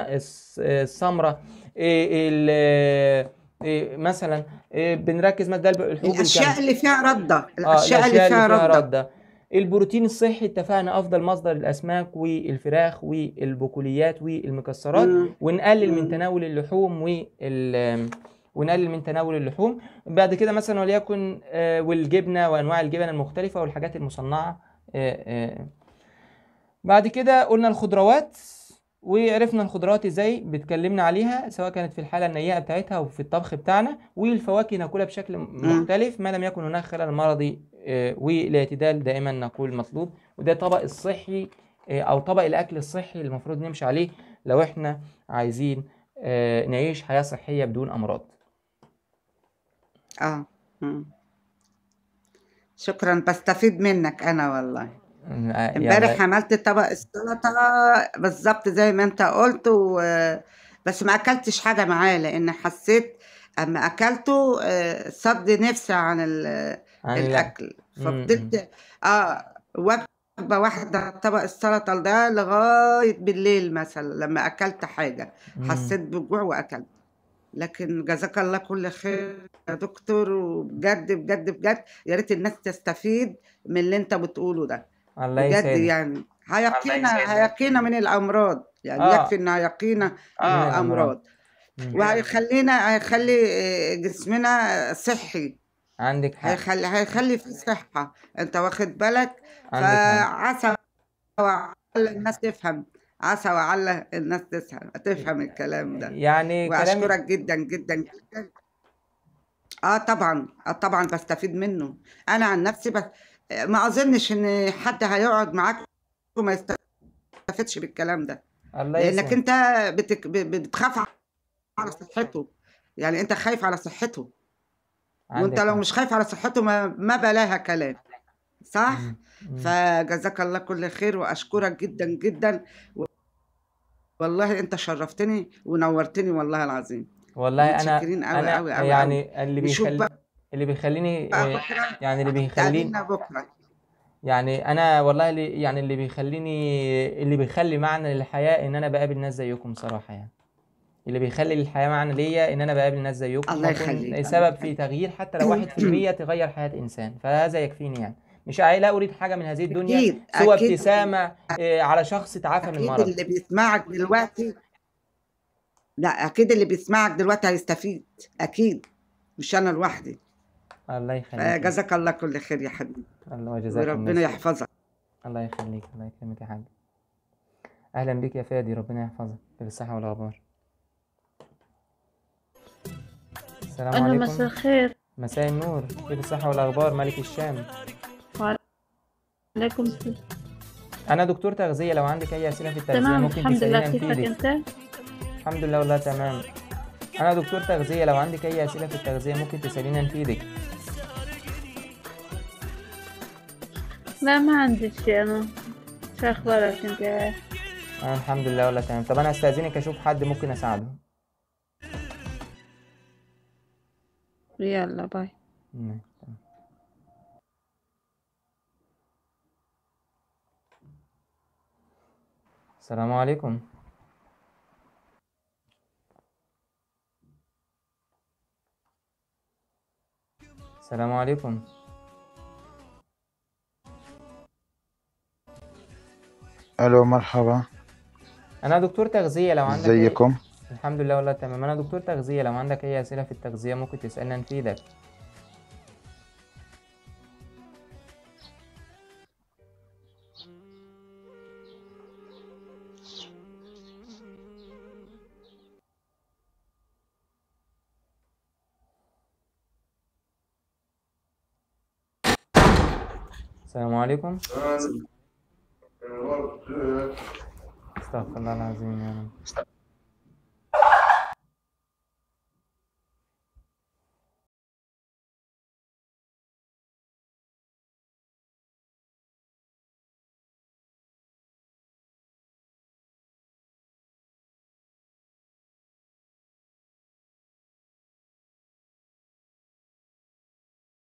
السمراء آه، إيه، مثلا إيه، بنركز مثلا الحبوب آه، الاشياء اللي فيها رده الاشياء, آه اللي فيها رده, البروتين الصحي اتفقنا افضل مصدر الاسماك والفراخ والبقوليات والمكسرات مم. ونقلل مم. من تناول اللحوم وال ونقلل من تناول اللحوم بعد كده مثلا وليكن آه، والجبنه وانواع الجبن المختلفه والحاجات المصنعه آه، بعد كده قلنا الخضروات وعرفنا الخضروات ازاي بتكلمنا عليها سواء كانت في الحاله النيئه بتاعتها وفي الطبخ بتاعنا والفواكه ناكلها بشكل مختلف ما لم يكن هناك خلل مرضي آه، والاعتدال دائما نقول مطلوب وده طبق الصحي آه، او طبق الاكل الصحي اللي المفروض نمشي عليه لو احنا عايزين آه، نعيش حياه صحيه بدون امراض اه شكرا بستفيد منك انا والله يعني امبارح يعني... عملت طبق السلطه بالظبط زي ما انت قلت و... بس ما اكلتش حاجه معاه لان حسيت اما اكلته آه، صد نفسي عن ال... عن الاكل ففضلت اه وجبه واحده طبق السلطه ده لغايه بالليل مثلا لما اكلت حاجه حسيت بالجوع واكلت لكن جزاك الله كل خير يا دكتور وبجد بجد بجد يا ريت الناس تستفيد من اللي انت بتقوله ده يعني. الله يسعدك بجد يعني هيقينا هيقينا من الامراض يعني آه. يكفي انه هيقينا آه. من الامراض وهيخلينا هيخلي جسمنا صحي عندك حق هيخلي هيخلي في صحه انت واخد بالك فعسى وعلى الناس تفهم عسى وعلى الناس تفهم تفهم الكلام ده يعني واشكرك كلام... جدا جدا جدا اه طبعا اه طبعا بستفيد منه انا عن نفسي بس ما اظنش ان حد هيقعد معاك وما يستفدش بالكلام ده الله لانك انت بتك... بتخاف على صحته يعني انت خايف على صحته وانت لو مش خايف على صحته ما, ما بلاها كلام صح فجزاك الله كل خير واشكرك جدا جدا و... والله انت شرفتني ونورتني والله العظيم والله انا أنا قوي قوي قوي يعني اللي بيخليني اللي بيخليني آه، يعني اللي بيخليني يعني انا والله اللي يعني اللي بيخليني اللي بيخلي معنى للحياه ان انا بقابل ناس زيكم صراحه يعني اللي بيخلي الحياه معنى ليا ان انا بقابل ناس زيكم الله يخليك سبب في تغيير حتى لو 1% تغير حياه انسان فهذا يكفيني يعني مش لا اريد حاجه من هذه الدنيا أكيد. سوى ابتسامه آه، على شخص تعافى من مرض اللي بيسمعك دلوقتي لا اكيد اللي بيسمعك دلوقتي هيستفيد اكيد مش انا لوحدي الله يخليك جزاك الله كل خير يا حبيبي الله يجزاك وربنا يحفظك الله يخليك الله يكرمك يا حاج اهلا بك يا فادي ربنا يحفظك بالصحه والغبار السلام أنا عليكم مساء الخير مساء النور كيف الصحة والأخبار ملك الشام وعليكم السلام أنا دكتور تغذية لو عندك أي أسئلة في التغذية تمام ممكن الحمد لله كيفك أنت؟ الحمد لله والله تمام أنا دكتور تغذية لو عندك أي أسئلة في التغذية ممكن تسألينا نفيدك لا ما عندي شيء انا شو اخبارك انت انا الحمد لله ولا تمام طب انا استاذنك اشوف حد ممكن اساعده يلا باي السلام عليكم السلام عليكم الو مرحبا انا دكتور تغذيه لو عندك ازيكم إيه؟ الحمد لله والله تمام انا دكتور تغذيه لو عندك اي اسئله في التغذيه ممكن تسالنا نفيدك السلام عليكم Estağfurullah lazım yani.